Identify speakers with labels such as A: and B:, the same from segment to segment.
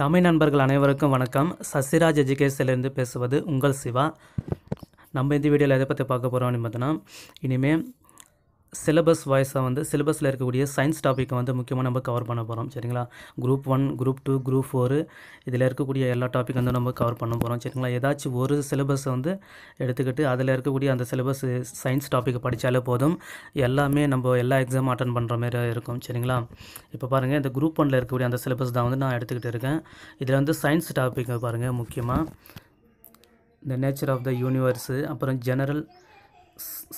A: தமிழ் நண்பர்கள் அனைவருக்கும் வணக்கம் சசிராஜ் எஜுகேஷன்லேருந்து பேசுவது உங்கள் சிவா நம்ம இந்த வீடியோவில் எதை பற்றி பார்க்க அப்படின்னு பார்த்தோன்னா இனிமேல் சிலபஸ் வாய்ஸாக வந்து சிலபஸில் இருக்கக்கூடிய சயின்ஸ் டாப்பிக்கை வந்து முக்கியமாக நம்ம கவர் பண்ண போகிறோம் சரிங்களா group one group two group four இதில் இருக்கக்கூடிய எல்லா டாப்பிக் வந்து நம்ம கவர் பண்ண போகிறோம் சரிங்களா ஏதாச்சும் ஒரு சிலபஸை வந்து எடுத்துக்கிட்டு அதில் இருக்கக்கூடிய அந்த சிலபஸ் சயின்ஸ் டாப்பிக்கை படித்தாலே போதும் எல்லாமே நம்ம எல்லா எக்ஸாமும் அட்டன் பண்ணுற மாதிரி இருக்கும் சரிங்களா இப்போ பாருங்கள் இந்த குரூப் ஒனில் இருக்கக்கூடிய அந்த சிலபஸ் தான் வந்து நான் எடுத்துக்கிட்டு இருக்கேன் இதில் வந்து சயின்ஸ் டாப்பிக்கை பாருங்கள் முக்கியமாக இந்த நேச்சர் ஆஃப் த யூனிவர்ஸு அப்புறம் ஜெனரல்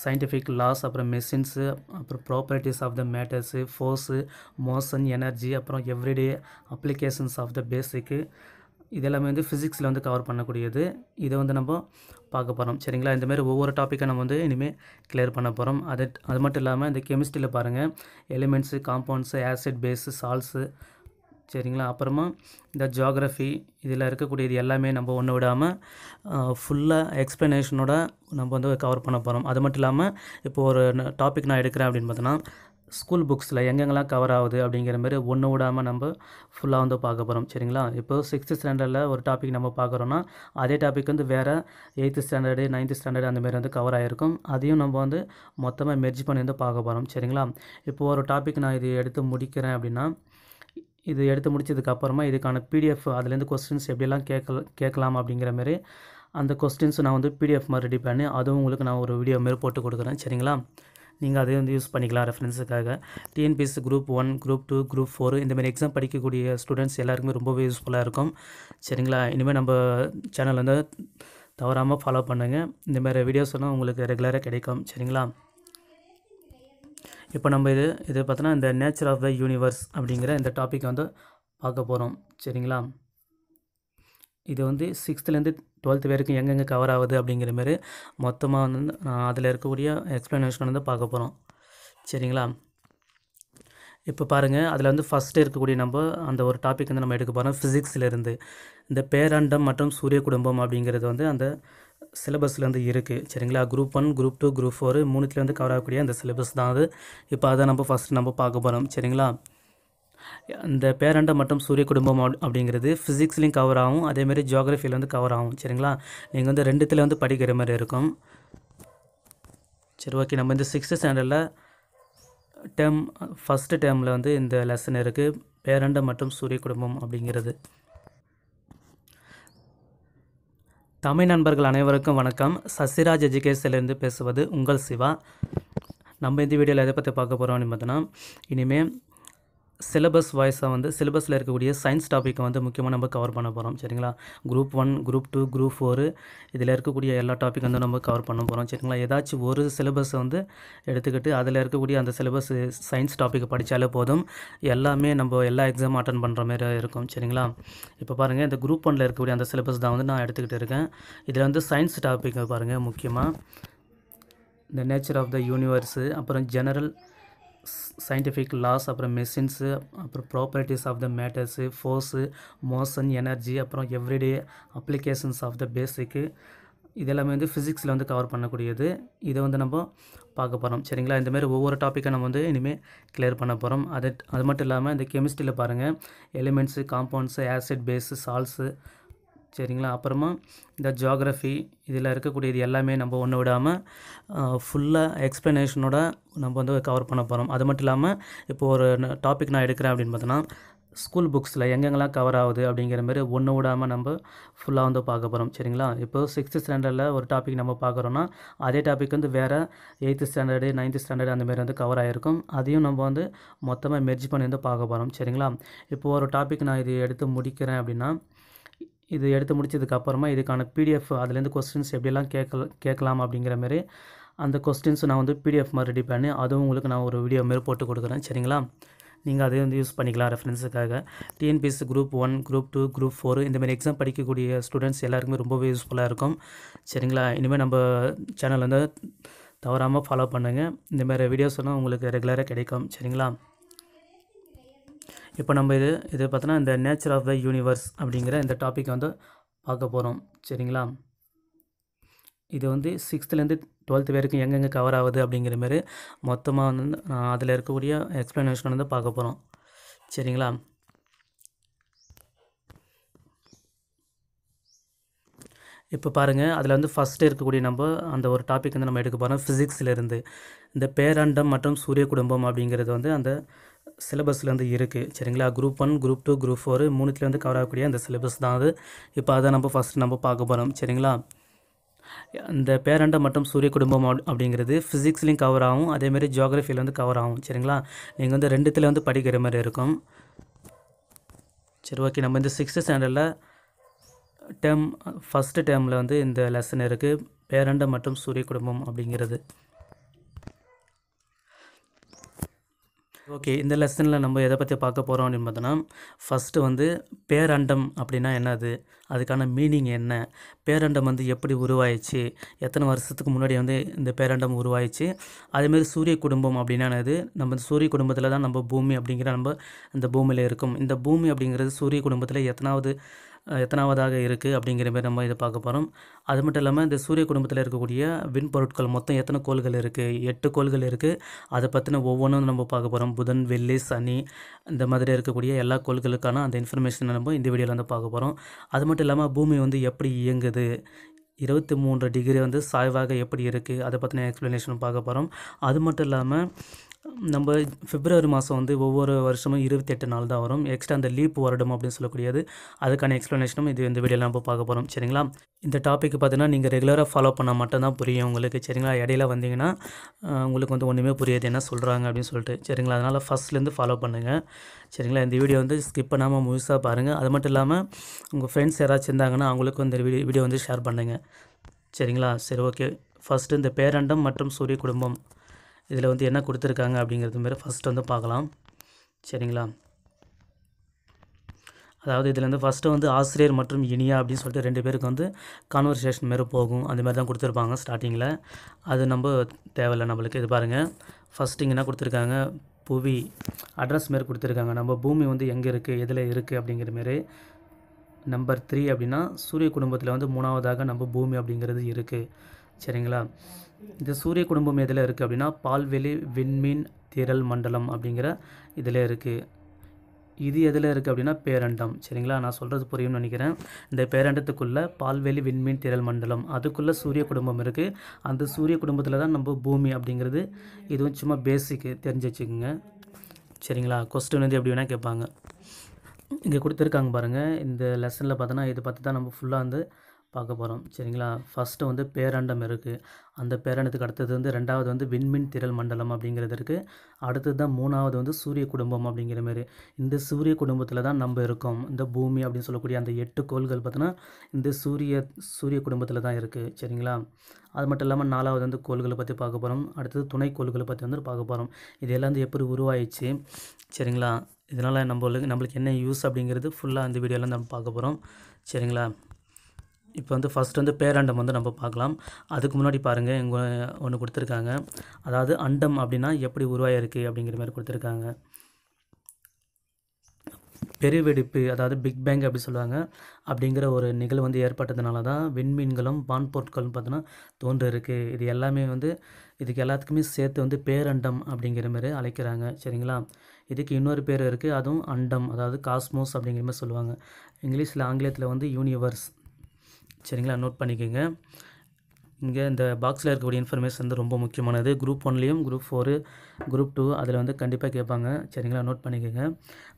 A: சயின்டிஃபிக் லாஸ் அப்புறம் மெஷின்ஸு அப்புறம் properties of the matters forces motion energy அப்புறம் everyday applications of the basic இதெல்லாமே வந்து ஃபிசிக்ஸில் வந்து கவர் பண்ணக்கூடியது இதை வந்து நம்ம பார்க்க போகிறோம் சரிங்களா இந்தமாரி ஒவ்வொரு டாப்பிக்கை நம்ம வந்து இனிமேல் கிளியர் பண்ண போகிறோம் அது அது மட்டும் இல்லாமல் இந்த கெமிஸ்ட்ரியில் பாருங்கள் elements compounds acid base salts சரிங்களா அப்புறமா இந்த ஜியாகிரஃபி இதில் இருக்கக்கூடியது எல்லாமே நம்ம ஒன்று விடாமல் ஃபுல்லாக எக்ஸ்ப்ளனேஷனோட நம்ம வந்து கவர் பண்ண போகிறோம் அது மட்டும் இல்லாமல் இப்போ ஒரு டாபிக் நான் எடுக்கிறேன் அப்படின்னு பார்த்தோன்னா ஸ்கூல் புக்ஸில் எங்கெங்கெல்லாம் கவர் ஆகுது அப்படிங்கிற மாதிரி ஒன்று விடாமல் நம்ம ஃபுல்லாக வந்து பார்க்க போகிறோம் சரிங்களா இப்போ சிக்ஸ்த்து ஸ்டாண்டர்டில் ஒரு டாபிக் நம்ம பார்க்குறோன்னா அதே டாபிக் வந்து வேறு எயித்து ஸ்டாண்டர்டு நைன்த்து ஸ்டாண்டர்டு அந்த மாதிரி வந்து கவர் ஆகிருக்கும் அதையும் நம்ம வந்து மொத்தமாக மெர்ஜ் பண்ணி வந்து பார்க்க போகிறோம் சரிங்களா இப்போ ஒரு டாபிக் நான் இது எடுத்து முடிக்கிறேன் அப்படின்னா இது எடுத்து முடிச்சதுக்கப்புறமா இதுக்கான பிடிஎஃப் அதுலேருந்து கொஸ்டின்ஸ் எப்படியெல்லாம் கேட்கல கேட்கலாம் அப்படிங்கிற மாரி அந்த கொஸ்டின்ஸ் நான் வந்து பிடிஎஃப் மாதிரி ரெடி பண்ணி அதுவும் உங்களுக்கு நான் ஒரு வீடியோ மாரி போட்டு கொடுக்குறேன் சரிங்களா நீங்கள் அதையும் வந்து யூஸ் பண்ணிக்கலாம் ரெஃபரன்ஸுக்காக TNPSC group one group two group four இந்தமாரி எக்ஸாம் படிக்கக்கூடிய ஸ்டூடெண்ட்ஸ் எல்லாருக்குமே ரொம்பவே யூஸ்ஃபுல்லாக இருக்கும் சரிங்களா இனிமேல் நம்ம சேனல் வந்து தவறாமல் ஃபாலோ பண்ணுங்கள் இந்தமாரி வீடியோஸ் உங்களுக்கு ரெகுலராக கிடைக்கும் சரிங்களா இப்போ நம்ம இது இது பார்த்தோன்னா இந்த நேச்சர் ஆஃப் த யூனிவர்ஸ் அப்படிங்கிற இந்த டாப்பிக்கை வந்து பார்க்க போகிறோம் சரிங்களா இது வந்து சிக்ஸ்த்துலேருந்து டுவெல்த் வரைக்கும் எங்கெங்கே கவர் ஆகுது அப்படிங்கிற மாரி மொத்தமாக வந்து அதில் இருக்கக்கூடிய எக்ஸ்ப்ளனேஷன் வந்து பார்க்க போகிறோம் சரிங்களா இப்போ பாருங்கள் அதில் வந்து ஃபஸ்ட்டு இருக்கக்கூடிய நம்ம அந்த ஒரு டாபிக் வந்து நம்ம எடுக்க போகிறோம் இருந்து இந்த பேராண்டம் மற்றும் சூரிய குடும்பம் அப்படிங்கிறது வந்து அந்த சிலபஸ்லேருந்து இருக்குது சரிங்களா group one group two group four மூணுத்துலேருந்து கவர் ஆகக்கூடிய அந்த சிலபஸ் தான் அது இப்போ அதை நம்ம ஃபஸ்ட்டு நம்ம பார்க்க போகிறோம் சரிங்களா இந்த பேரண்டை மற்றும் சூரிய குடும்பம் அப்படிங்கிறது ஃபிசிக்ஸ்லேயும் கவர் ஆகும் அதேமாரி ஜியாகிரஃபியில் வந்து கவர் ஆகும் சரிங்களா நீங்கள் வந்து ரெண்டுத்தில் வந்து படிக்கிற மாதிரி இருக்கும் சரி ஓகே நம்ம இந்த சிக்ஸ்த்து ஸ்டாண்டர்டில் டேம் ஃபஸ்ட்டு டேர்மில் வந்து இந்த லெசன் இருக்குது பேரண்டை மற்றும் சூரிய குடும்பம் அப்படிங்கிறது தமிழ் நண்பர்கள் அனைவருக்கும் வணக்கம் சசிராஜ் எஜுகேஷன்லேருந்து பேசுவது உங்கள் சிவா நம்ம இந்த வீடியோவில் எதை பற்றி பார்க்க போகிறோம் அப்படின்னு பார்த்தோன்னா இனிமேல் சிலபஸ் வாய்ஸாக வந்து சிலபஸில் இருக்கக்கூடிய சயின்ஸ் டாப்பிக்கை வந்து முக்கியமாக நம்ம கவர் பண்ண போகிறோம் சரிங்களா group one group two group four இதில் இருக்கக்கூடிய எல்லா டாபிக் வந்து நம்ம கவர் பண்ண போகிறோம் சரிங்களா ஏதாச்சும் ஒரு சிலபஸை வந்து எடுத்துக்கிட்டு அதில் இருக்கக்கூடிய அந்த சிலபஸ் சயின்ஸ் டாப்பிக்கை படித்தாலே போதும் எல்லாமே நம்ம எல்லா எக்ஸாமும் அட்டன் பண்ணுற மாதிரி இருக்கும் சரிங்களா இப்போ பாருங்கள் இந்த குரூப் ஒனில் இருக்கக்கூடிய அந்த சிலபஸ் தான் வந்து நான் எடுத்துக்கிட்டு இருக்கேன் இதில் வந்து சயின்ஸ் டாப்பிக்கை பாருங்கள் முக்கியமாக இந்த நேச்சர் ஆஃப் த யூனிவர்ஸு அப்புறம் ஜெனரல் சயின்டிஃபிக் லாஸ் அப்புறம் மெஷின்ஸு அப்புறம் properties of the matters forces motion energy அப்புறம் everyday applications of the basic இதெல்லாமே வந்து ஃபிசிக்ஸில் வந்து கவர் பண்ணக்கூடியது இதை வந்து நம்ம பார்க்க போகிறோம் சரிங்களா இந்தமாரி ஒவ்வொரு டாப்பிக்கை நம்ம வந்து இனிமேல் கிளியர் பண்ண போகிறோம் அது அது மட்டும் இல்லாமல் இந்த கெமிஸ்ட்ரியில் பாருங்கள் elements compounds acid base salts சரிங்களா அப்புறமா இந்த ஜியாகிரஃபி இதில் இருக்கக்கூடியது எல்லாமே நம்ம ஒன்று விடாமல் ஃபுல்லாக எக்ஸ்ப்ளனேஷனோட நம்ம வந்து கவர் பண்ண போகிறோம் அது மட்டும் இல்லாமல் இப்போது ஒரு டாபிக் நான் எடுக்கிறேன் அப்படின்னு பார்த்தோன்னா ஸ்கூல் புக்ஸில் எங்கெங்கெல்லாம் கவர் ஆகுது அப்படிங்கிற மாதிரி ஒன்று விடாமல் நம்ம ஃபுல்லாக வந்து பார்க்க போகிறோம் சரிங்களா இப்போ சிக்ஸ்த்து ஸ்டாண்டர்டில் ஒரு டாபிக் நம்ம பார்க்குறோன்னா அதே டாபிக் வந்து வேறு எயித்து ஸ்டாண்டர்டு நைன்த்து ஸ்டாண்டர்டு அந்தமாரி வந்து கவர் ஆகிருக்கும் அதையும் நம்ம வந்து மொத்தமாக மெர்ஜ் பண்ணி வந்து பார்க்க போகிறோம் சரிங்களா இப்போ ஒரு டாபிக் நான் இது எடுத்து முடிக்கிறேன் அப்படின்னா இது எடுத்து முடிச்சதுக்கப்புறமா இதுக்கான பிடிஎஃப் அதுலேருந்து கொஸ்டின்ஸ் எப்படிலாம் கேட்கல கேட்கலாம் அப்படிங்கிற மாதிரி அந்த கொஸ்டின்ஸ் நான் வந்து பிடிஎஃப் மாதிரி ரெடி பண்ணி அதுவும் உங்களுக்கு நான் ஒரு வீடியோ மாரி போட்டு கொடுக்குறேன் சரிங்களா நீங்கள் அதையும் வந்து யூஸ் பண்ணிக்கலாம் ரெஃபரன்ஸுக்காக TNPSC group one group two group four மாதிரி எக்ஸாம் படிக்கக்கூடிய ஸ்டூடெண்ட்ஸ் எல்லாருக்குமே ரொம்பவே யூஸ்ஃபுல்லாக இருக்கும் சரிங்களா இனிமேல் நம்ம சேனல் வந்து தவறாமல் ஃபாலோ பண்ணுங்கள் இந்தமாதிரி வீடியோஸ் எல்லாம் உங்களுக்கு ரெகுலராக கிடைக்கும் சரிங்களா இப்போ நம்ம இது இது பார்த்தோன்னா இந்த நேச்சர் ஆஃப் த யூனிவர்ஸ் அப்படிங்கிற இந்த டாப்பிக் வந்து பார்க்க போகிறோம் சரிங்களா இது வந்து சிக்ஸ்த்துலேருந்து டுவெல்த் வரைக்கும் எங்கெங்கே கவர் ஆகுது அப்படிங்கிற மாரி மொத்தமாக வந்து அதில் இருக்கக்கூடிய எக்ஸ்ப்ளனேஷன் வந்து பார்க்க போகிறோம் சரிங்களா இப்போ பாருங்கள் அதில் வந்து ஃபஸ்ட்டு இருக்கக்கூடிய நம்ம அந்த ஒரு டாபிக் வந்து நம்ம எடுக்க போகிறோம் ஃபிசிக்ஸ்லேருந்து இந்த பேராண்டம் மற்றும் சூரிய குடும்பம் அப்படிங்கிறது வந்து அந்த சிலபஸில் வந்து இருக்குது சரிங்களா group one group two group four மூணுத்தில் வந்து கவர் ஆகக்கூடிய அந்த சிலபஸ் தான் அது இப்போ அதை நம்ம ஃபஸ்ட்டு நம்ம பார்க்க போகிறோம் சரிங்களா இந்த பேரண்டை மற்றும் சூரிய குடும்பம் அப்படிங்கிறது ஃபிசிக்ஸ்லேயும் கவர் ஆகும் அதேமாதிரி ஜியாகிரஃபியில் வந்து கவர் ஆகும் சரிங்களா நீங்கள் வந்து ரெண்டுத்தில் வந்து படிக்கிற மாதிரி இருக்கும் சரி ஓகே நம்ம இந்த சிக்ஸ்த்து ஸ்டாண்டர்டில் டேம் ஃபஸ்ட்டு டேர்மில் வந்து இந்த லெசன் இருக்குது பேரண்டை மற்றும் சூரிய குடும்பம் அப்படிங்கிறது ஓகே இந்த லெசனில் நம்ம எதை பற்றி பார்க்க போகிறோம் அப்படின்னு பார்த்தோன்னா ஃபஸ்ட்டு வந்து பேரண்டம் அப்படின்னா என்னது அதுக்கான மீனிங் என்ன பேரண்டம் வந்து எப்படி உருவாயிச்சு எத்தனை வருஷத்துக்கு முன்னாடி வந்து இந்த பேரண்டம் உருவாயிச்சு அதேமாரி சூரிய குடும்பம் அப்படின்னா என்னது நம்ம சூரிய குடும்பத்தில் தான் நம்ம பூமி அப்படிங்கிற நம்ம இந்த பூமியில் இருக்கும் இந்த பூமி அப்படிங்கிறது சூரிய குடும்பத்தில் எத்தனாவது எத்தனாவதாக இருக்குது அப்படிங்கிற மாதிரி நம்ம இதை பார்க்க போகிறோம் அது மட்டும் இல்லாமல் இந்த சூரிய குடும்பத்தில் இருக்கக்கூடிய விண்பொருட்கள் மொத்தம் எத்தனை கோள்கள் இருக்குது எட்டு கோள்கள் இருக்குது அதை பற்றின ஒவ்வொன்றும் நம்ம பார்க்க போகிறோம் புதன் வெள்ளி சனி இந்த மாதிரி இருக்கக்கூடிய எல்லா கோள்களுக்கான அந்த இன்ஃபர்மேஷனை நம்ம இந்த வீடியோவில் வந்து பார்க்க போகிறோம் அது மட்டும் இல்லாமல் பூமி வந்து எப்படி இயங்குது இருபத்தி மூன்று டிகிரி வந்து சாய்வாக எப்படி இருக்குது அதை பற்றின எக்ஸ்ப்ளனேஷன் பார்க்க போகிறோம் அது மட்டும் இல்லாமல் நம்ம பிப்ரவரி மாதம் வந்து ஒவ்வொரு வருஷமும் இருபத்தெட்டு நாள் தான் வரும் எக்ஸ்ட்ரா அந்த லீப் வருடம் அப்படின்னு சொல்லக்கூடியது அதுக்கான எக்ஸ்ப்ளனேஷனும் இது இந்த வீடியோவில் நம்ம பார்க்க போகிறோம் சரிங்களா இந்த டாபிக் பார்த்தீங்கன்னா நீங்கள் ரெகுலராக ஃபாலோ பண்ணால் மட்டும்தான் புரியும் உங்களுக்கு சரிங்களா இடையில வந்தீங்கன்னா உங்களுக்கு வந்து ஒன்றுமே புரியாது என்ன சொல்கிறாங்க அப்படின்னு சொல்லிட்டு சரிங்களா அதனால் ஃபஸ்ட்லேருந்து ஃபாலோ பண்ணுங்கள் சரிங்களா இந்த வீடியோ வந்து ஸ்கிப் பண்ணாமல் முழுசாக பாருங்கள் அது மட்டும் இல்லாமல் உங்கள் ஃப்ரெண்ட்ஸ் யாராச்சும் இருந்தாங்கன்னா அவங்களுக்கும் இந்த வீடியோ வீடியோ வந்து ஷேர் பண்ணுங்கள் சரிங்களா சரி ஓகே ஃபஸ்ட்டு இந்த பேரண்டம் மற்றும் சூரிய குடும்பம் இதில் வந்து என்ன கொடுத்துருக்காங்க அப்படிங்கிறது மாதிரி ஃபஸ்ட்டு வந்து பார்க்கலாம் சரிங்களா அதாவது இதில் வந்து ஃபஸ்ட்டு வந்து ஆசிரியர் மற்றும் இனியா அப்படின்னு சொல்லிட்டு ரெண்டு பேருக்கு வந்து கான்வர்சேஷன் மாரி போகும் அந்த மாதிரி தான் கொடுத்துருப்பாங்க ஸ்டார்டிங்கில் அது நம்ம தேவையில்லை நம்மளுக்கு இது பாருங்கள் ஃபஸ்ட்டு இங்கே என்ன கொடுத்துருக்காங்க புவி அட்ரஸ் மாரி கொடுத்துருக்காங்க நம்ம பூமி வந்து எங்கே இருக்குது எதில் இருக்குது அப்படிங்கிற மாரி நம்பர் த்ரீ அப்படின்னா சூரிய குடும்பத்தில் வந்து மூணாவதாக நம்ம பூமி அப்படிங்கிறது இருக்குது சரிங்களா இந்த சூரிய குடும்பம் எதில் இருக்குது அப்படின்னா பால்வெளி விண்மீன் திரள் மண்டலம் அப்படிங்கிற இதில் இருக்குது இது எதில் இருக்குது அப்படின்னா பேரண்டம் சரிங்களா நான் சொல்கிறது புரியும்னு நினைக்கிறேன் இந்த பேரண்டத்துக்குள்ளே பால்வெளி விண்மீன் திரள் மண்டலம் அதுக்குள்ளே சூரிய குடும்பம் இருக்குது அந்த சூரிய குடும்பத்தில் தான் நம்ம பூமி அப்படிங்கிறது இதுவும் சும்மா பேசிக்கு தெரிஞ்சு வச்சுக்கோங்க சரிங்களா கொஸ்டின் வந்து எப்படி வேணால் கேட்பாங்க இங்கே கொடுத்துருக்காங்க பாருங்கள் இந்த லெசனில் பார்த்தோன்னா இது பார்த்து தான் நம்ம ஃபுல்லாக வந்து பார்க்க போகிறோம் சரிங்களா ஃபஸ்ட்டு வந்து பேரண்டம் இருக்குது அந்த பேரண்டத்துக்கு அடுத்தது வந்து ரெண்டாவது வந்து விண்மின் திரள் மண்டலம் அப்படிங்கிறது இருக்குது அடுத்தது தான் மூணாவது வந்து சூரிய குடும்பம் அப்படிங்கிற மாதிரி இந்த சூரிய குடும்பத்தில் தான் நம்ம இருக்கோம் இந்த பூமி அப்படின்னு சொல்லக்கூடிய அந்த எட்டு கோள்கள் பார்த்தோன்னா இந்த சூரிய சூரிய குடும்பத்தில் தான் இருக்குது சரிங்களா அது மட்டும் இல்லாமல் நாலாவது வந்து கோள்களை பற்றி பார்க்க போகிறோம் அடுத்தது துணை கோள்களை பற்றி வந்து பார்க்க போகிறோம் இதெல்லாம் வந்து எப்படி உருவாயிடுச்சு சரிங்களா இதனால் நம்மளுக்கு நம்மளுக்கு என்ன யூஸ் அப்படிங்கிறது ஃபுல்லாக அந்த வீடியோலாம் நம்ம பார்க்க போகிறோம் சரிங்களா இப்போ வந்து ஃபஸ்ட் வந்து பேரண்டம் வந்து நம்ம பார்க்கலாம் அதுக்கு முன்னாடி பாருங்கள் இங்கே ஒன்று கொடுத்துருக்காங்க அதாவது அண்டம் அப்படின்னா எப்படி உருவாயிருக்கு அப்படிங்கிற மாதிரி கொடுத்துருக்காங்க பெருவெடிப்பு அதாவது பிக் பேங் அப்படி சொல்லுவாங்க அப்படிங்கிற ஒரு நிகழ்வு வந்து ஏற்பட்டதுனால தான் விண்மீன்களும் வான்பொருட்களும் பார்த்தோன்னா தோன்றிருக்கு இது எல்லாமே வந்து இதுக்கு எல்லாத்துக்குமே சேர்த்து வந்து பேரண்டம் அப்படிங்கிற மாதிரி அழைக்கிறாங்க சரிங்களா இதுக்கு இன்னொரு பேர் இருக்குது அதுவும் அண்டம் அதாவது காஸ்மோஸ் அப்படிங்கிற மாதிரி சொல்லுவாங்க இங்கிலீஷில் ஆங்கிலத்தில் வந்து யூனிவர்ஸ் சரிங்களா நோட் பண்ணிக்கோங்க இங்கே இந்த பாக்ஸில் இருக்கக்கூடிய இன்ஃபர்மேஷன் வந்து ரொம்ப முக்கியமானது குரூப் ஒன்லேயும் குரூப் ஃபோரு குரூப் டூ அதில் வந்து கண்டிப்பாக கேட்பாங்க சரிங்களா நோட் பண்ணிக்கோங்க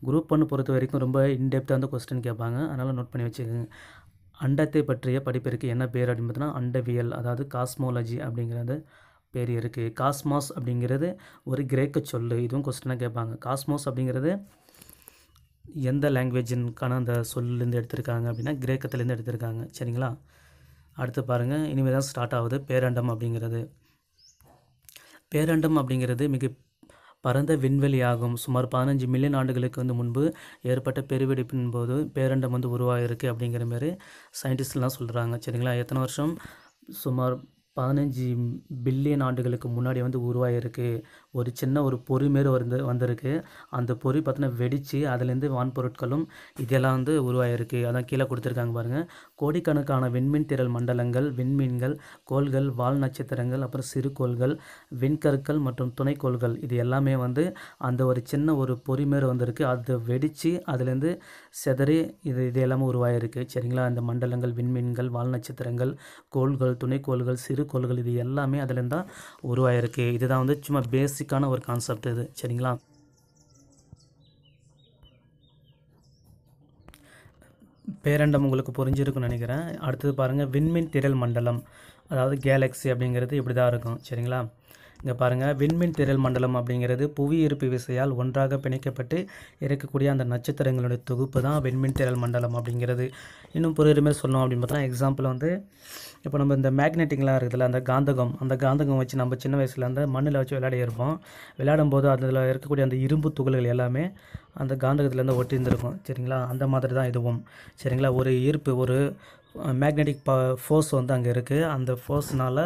A: குரூப் ஒன்று பொறுத்த வரைக்கும் ரொம்ப இன்டெப்த்தாக வந்து கொஸ்டின் கேட்பாங்க அதனால் நோட் பண்ணி வச்சுக்கோங்க அண்டத்தை பற்றிய படிப்பிற்கு என்ன பேர் அப்படின்னு பார்த்தீங்கன்னா அண்டவியல் அதாவது காஸ்மோலஜி அப்படிங்கிறது பேர் இருக்குது காஸ்மாஸ் அப்படிங்கிறது ஒரு கிரேக்க சொல் இதுவும் கொஸ்டினாக கேட்பாங்க காஸ்மோஸ் அப்படிங்கிறது எந்த லாங்குவேஜின்கான அந்த சொல்லுலேருந்து எடுத்திருக்காங்க அப்படின்னா கிரேக்கத்துலேருந்து எடுத்திருக்காங்க சரிங்களா அடுத்து பாருங்கள் இனிமேல் தான் ஸ்டார்ட் ஆகுது பேரண்டம் அப்படிங்கிறது பேரண்டம் அப்படிங்கிறது மிக பரந்த விண்வெளியாகும் சுமார் பதினஞ்சு மில்லியன் ஆண்டுகளுக்கு வந்து முன்பு ஏற்பட்ட பெருவெடிப்பின் போது பேரண்டம் வந்து உருவாகிருக்கு அப்படிங்கிற மாதிரி சயின்டிஸ்ட்லாம் சொல்கிறாங்க சரிங்களா எத்தனை வருஷம் சுமார் பதினஞ்சு பில்லியன் ஆண்டுகளுக்கு முன்னாடி வந்து உருவாகிருக்கு ஒரு சின்ன ஒரு பொறி மாரி வந்து வந்திருக்கு அந்த பொறி பார்த்தினா வெடித்து அதுலேருந்து வான்பொருட்களும் இதெல்லாம் வந்து உருவாகிருக்கு அதான் கீழே கொடுத்துருக்காங்க பாருங்கள் கோடிக்கணக்கான விண்மீன் திரள் மண்டலங்கள் விண்மீன்கள் கோள்கள் வால் நட்சத்திரங்கள் அப்புறம் சிறுகோள்கள் விண்கற்கள் மற்றும் துணைக்கோள்கள் இது எல்லாமே வந்து அந்த ஒரு சின்ன ஒரு பொறி மாரி வந்திருக்கு அது வெடித்து அதுலேருந்து செதறி இது இது எல்லாமே உருவாகிருக்கு சரிங்களா அந்த மண்டலங்கள் விண்மீன்கள் வால் நட்சத்திரங்கள் கோள்கள் துணைக்கோள்கள் சிறுகோள்கள் இது எல்லாமே அதுலேருந்து தான் உருவாகிருக்கு இதுதான் வந்து சும்மா பேஸ் பேசிக்கான ஒரு கான்செப்ட் இது சரிங்களா பேரண்டம் உங்களுக்கு புரிஞ்சிருக்குன்னு நினைக்கிறேன் அடுத்தது பாருங்கள் விண்மின் திரள் மண்டலம் அதாவது கேலக்ஸி அப்படிங்கிறது இப்படி தான் இருக்கும் சரிங்களா இங்கே பாருங்கள் விண்மின் திரள் மண்டலம் அப்படிங்கிறது புவி இருப்பு விசையால் ஒன்றாக பிணைக்கப்பட்டு இருக்கக்கூடிய அந்த நட்சத்திரங்களுடைய தொகுப்பு தான் விண்மின் திரள் மண்டலம் அப்படிங்கிறது இன்னும் புரியுமே சொன்னோம் அப்படின்னு பார்த்தா எக்ஸாம்பிள் வந்து இப்போ நம்ம இந்த மேக்னெட்டிங்லாம் இருக்குதுல்ல அந்த காந்தகம் அந்த காந்தகம் வச்சு நம்ம சின்ன வயசில் அந்த மண்ணில் வச்சு விளையாடி இருப்போம் விளையாடும் போது அதில் இருக்கக்கூடிய அந்த இரும்பு துகள்கள் எல்லாமே அந்த காந்தகத்துலேருந்து இருந்திருக்கும் சரிங்களா அந்த மாதிரி தான் இதுவும் சரிங்களா ஒரு ஈர்ப்பு ஒரு மேக்னெட்டிக் ப ஃபோர்ஸ் வந்து அங்கே இருக்குது அந்த ஃபோர்ஸ்னால்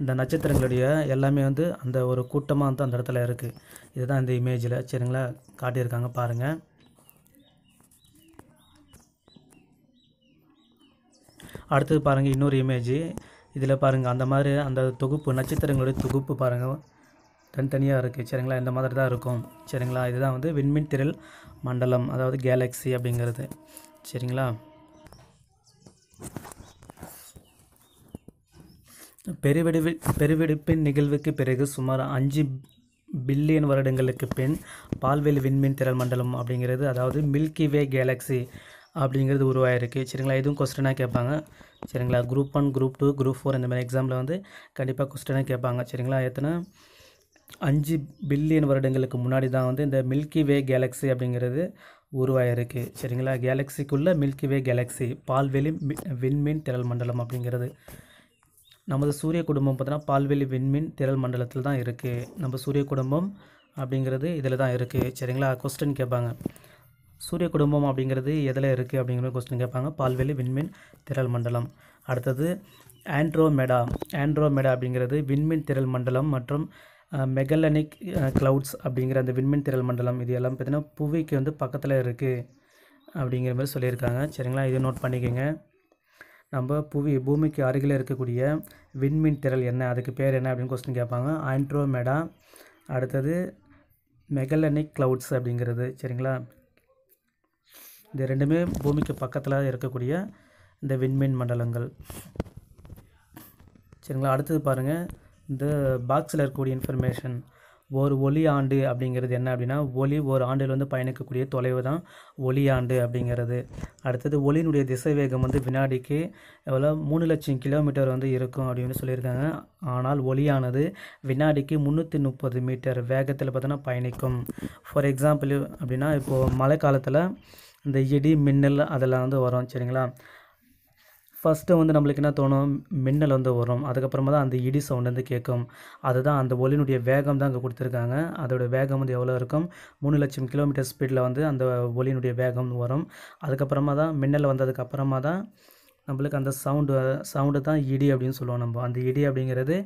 A: இந்த நட்சத்திரங்களுடைய எல்லாமே வந்து அந்த ஒரு கூட்டமாக வந்து அந்த இடத்துல இருக்குது இதுதான் இந்த இமேஜில் சரிங்களா காட்டியிருக்காங்க பாருங்கள் அடுத்தது பாருங்கள் இன்னொரு இமேஜ் இதில் பாருங்கள் அந்த மாதிரி அந்த தொகுப்பு நட்சத்திரங்களுடைய தொகுப்பு பாருங்கள் தனித்தனியாக இருக்குது சரிங்களா இந்த மாதிரி தான் இருக்கும் சரிங்களா இதுதான் வந்து விண்மின் திரள் மண்டலம் அதாவது கேலக்ஸி அப்படிங்கிறது சரிங்களா பெருவெடிவு பெருவெடிப்பின் நிகழ்வுக்கு பிறகு சுமார் அஞ்சு பில்லியன் வருடங்களுக்கு பின் பால்வெளி விண்மீன் திரள் மண்டலம் அப்படிங்கிறது அதாவது மில்கி வே கேலக்ஸி அப்படிங்கிறது உருவாயிருக்கு சரிங்களா இதுவும் கொஸ்டினாக கேட்பாங்க சரிங்களா group one group two group four இந்த மாதிரி எக்ஸாமில் வந்து கண்டிப்பாக கொஸ்டினாக கேட்பாங்க சரிங்களா எத்தனை அஞ்சு பில்லியன் வருடங்களுக்கு முன்னாடி தான் வந்து இந்த மில்கி வே கேலக்ஸி அப்படிங்கிறது உருவாயிருக்கு சரிங்களா மில்கி மில்கிவே கேலக்ஸி பால்வெளி விண்மீன் திரள் மண்டலம் அப்படிங்கிறது நமது சூரிய குடும்பம் பார்த்தீங்கன்னா பால்வெளி விண்மீன் திரள் மண்டலத்தில் தான் இருக்குது நம்ம சூரிய குடும்பம் அப்படிங்கிறது இதில் தான் இருக்குது சரிங்களா கொஸ்டின் கேட்பாங்க சூரிய குடும்பம் அப்படிங்கிறது எதில் இருக்குது அப்படிங்கிற கொஸ்டின் கேட்பாங்க பால்வெளி விண்மீன் திரள் மண்டலம் அடுத்தது ஆண்ட்ரோமெடா ஆண்ட்ரோமெடா அப்படிங்கிறது விண்மீன் திரள் மண்டலம் மற்றும் மெகலனிக் க்ளவுட்ஸ் அப்படிங்கிற அந்த விண்மின் திரள் மண்டலம் இது எல்லாம் பார்த்திங்கன்னா புவிக்கு வந்து பக்கத்தில் இருக்குது அப்படிங்கிற மாதிரி சொல்லியிருக்காங்க சரிங்களா இது நோட் பண்ணிக்கோங்க நம்ம புவி பூமிக்கு அருகில் இருக்கக்கூடிய விண்மீன் திரள் என்ன அதுக்கு பேர் என்ன அப்படின்னு கொஸ்டின் கேட்பாங்க ஆண்ட்ரோமேடா அடுத்தது மெகலனிக் க்ளவுட்ஸ் அப்படிங்கிறது சரிங்களா இது ரெண்டுமே பூமிக்கு பக்கத்தில் இருக்கக்கூடிய இந்த விண்மீன் மண்டலங்கள் சரிங்களா அடுத்தது பாருங்கள் இந்த பாக்ஸில் இருக்கக்கூடிய இன்ஃபர்மேஷன் ஒரு ஒளி ஆண்டு அப்படிங்கிறது என்ன அப்படின்னா ஒளி ஒரு ஆண்டில் வந்து பயணிக்கக்கூடிய தொலைவு தான் ஒளி ஆண்டு அப்படிங்கிறது அடுத்தது ஒலியினுடைய திசை வேகம் வந்து வினாடிக்கு எவ்வளோ மூணு லட்சம் கிலோமீட்டர் வந்து இருக்கும் அப்படின்னு சொல்லியிருக்காங்க ஆனால் ஒளியானது வினாடிக்கு முந்நூற்றி முப்பது மீட்டர் வேகத்தில் பார்த்தோன்னா பயணிக்கும் ஃபார் எக்ஸாம்பிள் அப்படின்னா இப்போது மழை காலத்தில் இந்த இடி மின்னல் அதெல்லாம் வந்து வரும் சரிங்களா ஃபஸ்ட்டு வந்து நம்மளுக்கு என்ன தோணும் மின்னல் வந்து வரும் அதுக்கப்புறமா தான் அந்த இடி சவுண்ட் வந்து கேட்கும் அதுதான் அந்த ஒலியினுடைய வேகம் தான் அங்கே கொடுத்துருக்காங்க அதோடய வேகம் வந்து எவ்வளோ இருக்கும் மூணு லட்சம் கிலோமீட்டர் ஸ்பீடில் வந்து அந்த ஒலியினுடைய வேகம் வரும் அதுக்கப்புறமா தான் மின்னல் வந்ததுக்கப்புறமா தான் நம்மளுக்கு அந்த சவுண்டு சவுண்டு தான் இடி அப்படின்னு சொல்லுவோம் நம்ம அந்த இடி அப்படிங்கிறது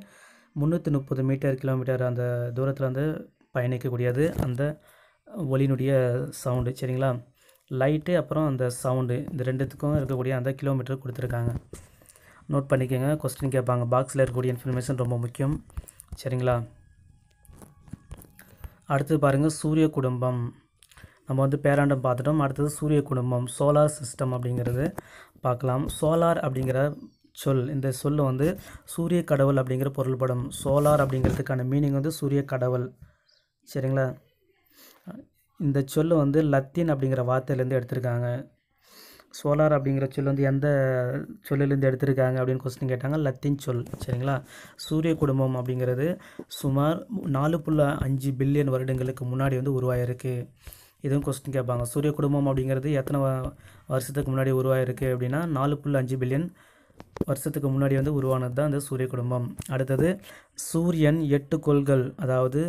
A: முந்நூற்றி முப்பது மீட்டர் கிலோமீட்டர் அந்த தூரத்தில் வந்து பயணிக்கக்கூடியது அந்த ஒலியினுடைய சவுண்டு சரிங்களா லைட்டு அப்புறம் அந்த சவுண்டு இந்த ரெண்டுத்துக்கும் இருக்கக்கூடிய அந்த கிலோமீட்டர் கொடுத்துருக்காங்க நோட் பண்ணிக்கோங்க கொஸ்டின் கேட்பாங்க பாக்ஸில் இருக்கக்கூடிய இன்ஃபர்மேஷன் ரொம்ப முக்கியம் சரிங்களா அடுத்தது பாருங்கள் சூரிய குடும்பம் நம்ம வந்து பேராண்டம் பார்த்துட்டோம் அடுத்தது சூரிய குடும்பம் சோலார் சிஸ்டம் அப்படிங்கிறது பார்க்கலாம் சோலார் அப்படிங்கிற சொல் இந்த சொல் வந்து சூரிய கடவுள் அப்படிங்கிற பொருள்படும் சோலார் அப்படிங்கிறதுக்கான மீனிங் வந்து சூரிய கடவுள் சரிங்களா இந்த சொல் வந்து லத்தீன் அப்படிங்கிற வார்த்தையிலேருந்து எடுத்திருக்காங்க சோலார் அப்படிங்கிற சொல் வந்து எந்த சொல்லிலேருந்து எடுத்திருக்காங்க அப்படின்னு கொஸ்டின் கேட்டாங்க லத்தீன் சொல் சரிங்களா சூரிய குடும்பம் அப்படிங்கிறது சுமார் நாலு புள்ள அஞ்சு பில்லியன் வருடங்களுக்கு முன்னாடி வந்து உருவாயிருக்கு இதுவும் கொஸ்டின் கேட்பாங்க சூரிய குடும்பம் அப்படிங்கிறது எத்தனை வருஷத்துக்கு முன்னாடி உருவாயிருக்கு அப்படின்னா நாலு புள்ள அஞ்சு பில்லியன் வருஷத்துக்கு முன்னாடி வந்து உருவானது தான் அந்த சூரிய குடும்பம் அடுத்தது சூரியன் எட்டு கொள்கள் அதாவது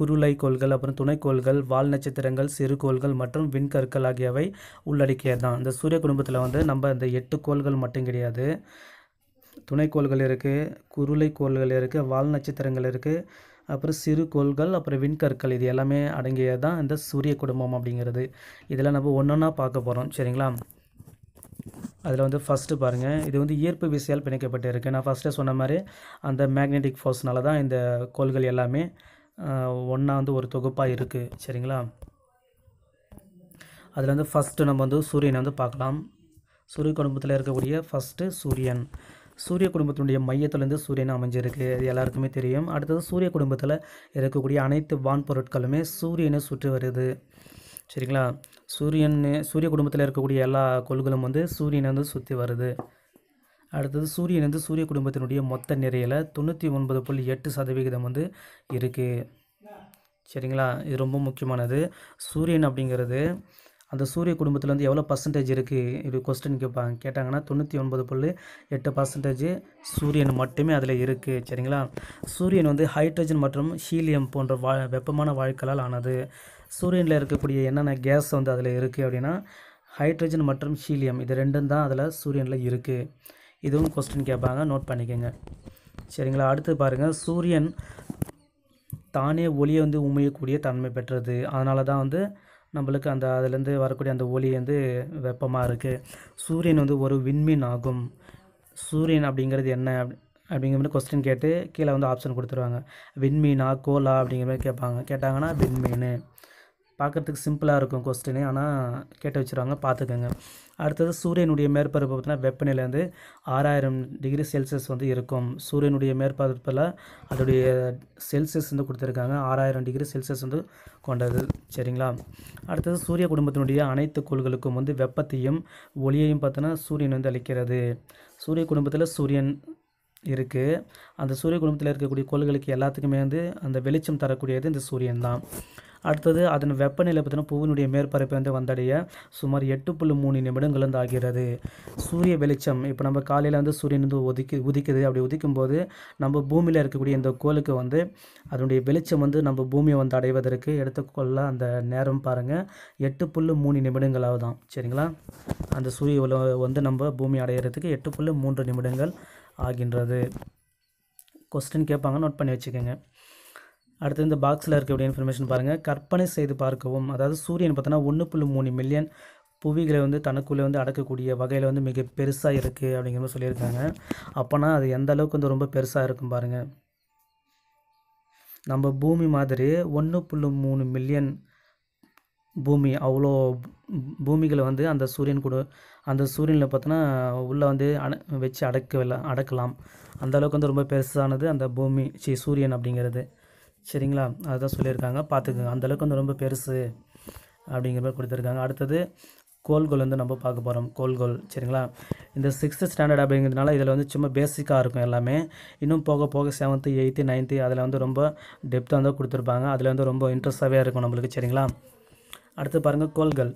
A: குருளை கோள்கள் அப்புறம் துணைக்கோள்கள் வால் நட்சத்திரங்கள் சிறுகோள்கள் மற்றும் விண்கற்கள் ஆகியவை உள்ளடக்கியது தான் இந்த சூரிய குடும்பத்தில் வந்து நம்ம இந்த எட்டு கோள்கள் மட்டும் கிடையாது துணைக்கோள்கள் இருக்குது குருளை கோள்கள் இருக்குது வால் நட்சத்திரங்கள் இருக்குது அப்புறம் சிறு கோள்கள் அப்புறம் விண்கற்கள் இது எல்லாமே அடங்கியது தான் இந்த சூரிய குடும்பம் அப்படிங்கிறது இதெல்லாம் நம்ம ஒன்றா பார்க்க போகிறோம் சரிங்களா அதில் வந்து ஃபஸ்ட்டு பாருங்கள் இது வந்து ஈர்ப்பு விசையால் பிணைக்கப்பட்டு இருக்குது நான் ஃபஸ்ட்டே சொன்ன மாதிரி அந்த மேக்னெட்டிக் ஃபோர்ஸ்னால தான் இந்த கோள்கள் எல்லாமே ஒன்றா வந்து ஒரு தொகுப்பாக இருக்குது சரிங்களா அதில் வந்து ஃபஸ்ட்டு நம்ம வந்து சூரியனை வந்து பார்க்கலாம் சூரிய குடும்பத்தில் இருக்கக்கூடிய ஃபஸ்ட்டு சூரியன் சூரிய குடும்பத்தினுடைய மையத்துலேருந்து சூரியன் அமைஞ்சிருக்கு அது எல்லாருக்குமே தெரியும் அடுத்தது சூரிய குடும்பத்தில் இருக்கக்கூடிய அனைத்து வான் பொருட்களுமே சூரியனை சுற்றி வருது சரிங்களா சூரியன் சூரிய குடும்பத்தில் இருக்கக்கூடிய எல்லா கொள்களும் வந்து சூரியனை வந்து சுற்றி வருது அடுத்தது சூரியன் வந்து சூரிய குடும்பத்தினுடைய மொத்த நிறையில் தொண்ணூற்றி ஒன்பது புள்ளி எட்டு சதவிகிதம் வந்து இருக்குது சரிங்களா இது ரொம்ப முக்கியமானது சூரியன் அப்படிங்கிறது அந்த சூரிய குடும்பத்தில் வந்து எவ்வளோ பர்சன்டேஜ் இருக்குது இது கொஸ்டின் கேட்பாங்க கேட்டாங்கன்னா தொண்ணூற்றி ஒன்பது புள்ளி எட்டு பர்சன்டேஜ் சூரியன் மட்டுமே அதில் இருக்குது சரிங்களா சூரியன் வந்து ஹைட்ரஜன் மற்றும் ஹீலியம் போன்ற வா வெப்பமான வாயுக்களால் ஆனது சூரியனில் இருக்கக்கூடிய என்னென்ன கேஸ் வந்து அதில் இருக்குது அப்படின்னா ஹைட்ரஜன் மற்றும் ஹீலியம் இது ரெண்டும் தான் அதில் சூரியனில் இருக்குது இதுவும் கொஸ்டின் கேட்பாங்க நோட் பண்ணிக்கோங்க சரிங்களா அடுத்து பாருங்கள் சூரியன் தானே ஒளியை வந்து உமையக்கூடிய தன்மை பெற்றது அதனால தான் வந்து நம்மளுக்கு அந்த அதுலேருந்து வரக்கூடிய அந்த ஒளி வந்து வெப்பமாக இருக்குது சூரியன் வந்து ஒரு விண்மீன் ஆகும் சூரியன் அப்படிங்கிறது என்ன அப்படிங்கிற மாதிரி கொஸ்டின் கேட்டு கீழே வந்து ஆப்ஷன் கொடுத்துருவாங்க விண்மீனா கோலா அப்படிங்கிற மாதிரி கேட்பாங்க கேட்டாங்கன்னா விண்மீன் பார்க்குறதுக்கு சிம்பிளாக இருக்கும் கொஸ்டினு ஆனால் கேட்டு வச்சுருவாங்க பார்த்துக்கோங்க அடுத்தது சூரியனுடைய மேற்பரப்பு பார்த்தீங்கன்னா வெப்பநிலை வந்து ஆறாயிரம் டிகிரி செல்சியஸ் வந்து இருக்கும் சூரியனுடைய மேற்பரப்பில் அதோடைய செல்சியஸ் வந்து கொடுத்துருக்காங்க ஆறாயிரம் டிகிரி செல்சியஸ் வந்து கொண்டது சரிங்களா அடுத்தது சூரிய குடும்பத்தினுடைய அனைத்து கோள்களுக்கும் வந்து வெப்பத்தையும் ஒளியையும் பார்த்தோன்னா சூரியன் வந்து அளிக்கிறது சூரிய குடும்பத்தில் சூரியன் இருக்குது அந்த சூரிய குடும்பத்தில் இருக்கக்கூடிய கோள்களுக்கு எல்லாத்துக்குமே வந்து அந்த வெளிச்சம் தரக்கூடியது இந்த சூரியன் தான் அடுத்தது அதன் வெப்பநிலை பார்த்தீங்கன்னா புவனுடைய மேற்பரப்பை வந்து வந்தடைய சுமார் எட்டு புள்ளி மூணு நிமிடங்கள் வந்து ஆகிறது சூரிய வெளிச்சம் இப்போ நம்ம காலையில் வந்து சூரியன் வந்து ஒதுக்கி உதிக்குது அப்படி உதிக்கும் போது நம்ம பூமியில் இருக்கக்கூடிய இந்த கோலுக்கு வந்து அதனுடைய வெளிச்சம் வந்து நம்ம பூமியை வந்து அடைவதற்கு எடுத்துக்கொள்ள அந்த நேரம் பாருங்கள் எட்டு புள்ளி மூணு நிமிடங்கள் தான் சரிங்களா அந்த சூரிய வந்து நம்ம பூமி அடைகிறதுக்கு எட்டு புள்ளி மூன்று நிமிடங்கள் ஆகின்றது கொஸ்டின் கேட்பாங்க நோட் பண்ணி வச்சுக்கோங்க அடுத்து இந்த பாக்ஸில் இருக்கக்கூடிய இன்ஃபர்மேஷன் பாருங்கள் கற்பனை செய்து பார்க்கவும் அதாவது சூரியன் பார்த்தோன்னா ஒன்று புள்ளி மூணு மில்லியன் புவிகளை வந்து தனக்குள்ளே வந்து அடக்கக்கூடிய வகையில் வந்து மிக பெருசாக இருக்குது அப்படிங்கிற மாதிரி சொல்லியிருக்காங்க அப்போனா அது எந்த அளவுக்கு வந்து ரொம்ப பெருசாக இருக்கும் பாருங்கள் நம்ம பூமி மாதிரி ஒன்று புள்ளி மூணு மில்லியன் பூமி அவ்வளோ பூமிகளை வந்து அந்த சூரியன் கூட அந்த சூரியனில் பார்த்தோன்னா உள்ளே வந்து அடை வச்சு அடக்கவில்லை அடக்கலாம் அந்தளவுக்கு வந்து ரொம்ப பெருசானது அந்த பூமி சி சூரியன் அப்படிங்கிறது சரிங்களா அதுதான் சொல்லியிருக்காங்க பார்த்துக்குங்க அந்தளவுக்கு வந்து ரொம்ப பெருசு அப்படிங்கிற மாதிரி கொடுத்துருக்காங்க அடுத்தது கோல்கோல் வந்து நம்ம பார்க்க போகிறோம் கோல்கோல் சரிங்களா இந்த சிக்ஸ்த்து ஸ்டாண்டர்ட் அப்படிங்கிறதுனால இதில் வந்து சும்மா பேசிக்காக இருக்கும் எல்லாமே இன்னும் போக போக செவன்த்து எயித்து நைன்த்து அதில் வந்து ரொம்ப டெப்த்தாக வந்து கொடுத்துருப்பாங்க அதில் வந்து ரொம்ப இன்ட்ரெஸ்டாகவே இருக்கும் நம்மளுக்கு சரிங்களா அடுத்து பாருங்கள் கோல்கள்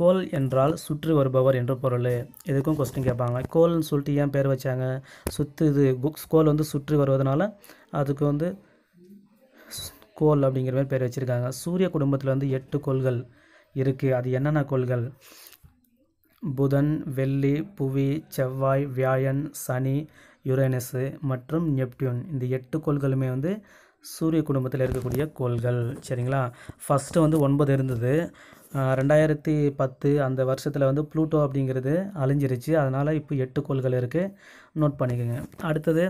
A: கோல் என்றால் சுற்றி வருபவர் என்று பொருள் எதுக்கும் கொஸ்டின் கேட்பாங்க கோல்னு சொல்லிட்டு ஏன் பேர் வச்சாங்க சுற்று இது புக்ஸ் கோல் வந்து சுற்றி வருவதனால அதுக்கு வந்து கோல் அப்படிங்கிற மாதிரி பேர் வச்சுருக்காங்க சூரிய குடும்பத்தில் வந்து எட்டு கோள்கள் இருக்குது அது என்னென்ன கோள்கள் புதன் வெள்ளி புவி செவ்வாய் வியாழன் சனி யுரேனஸு மற்றும் நெப்டியூன் இந்த எட்டு கோள்களுமே வந்து சூரிய குடும்பத்தில் இருக்கக்கூடிய கோள்கள் சரிங்களா ஃபஸ்ட்டு வந்து ஒன்பது இருந்தது ரெண்டாயிரத்தி பத்து அந்த வருஷத்தில் வந்து ப்ளூட்டோ அப்படிங்கிறது அழிஞ்சிருச்சு அதனால் இப்போ எட்டு கோள்கள் இருக்குது நோட் பண்ணிக்கோங்க அடுத்தது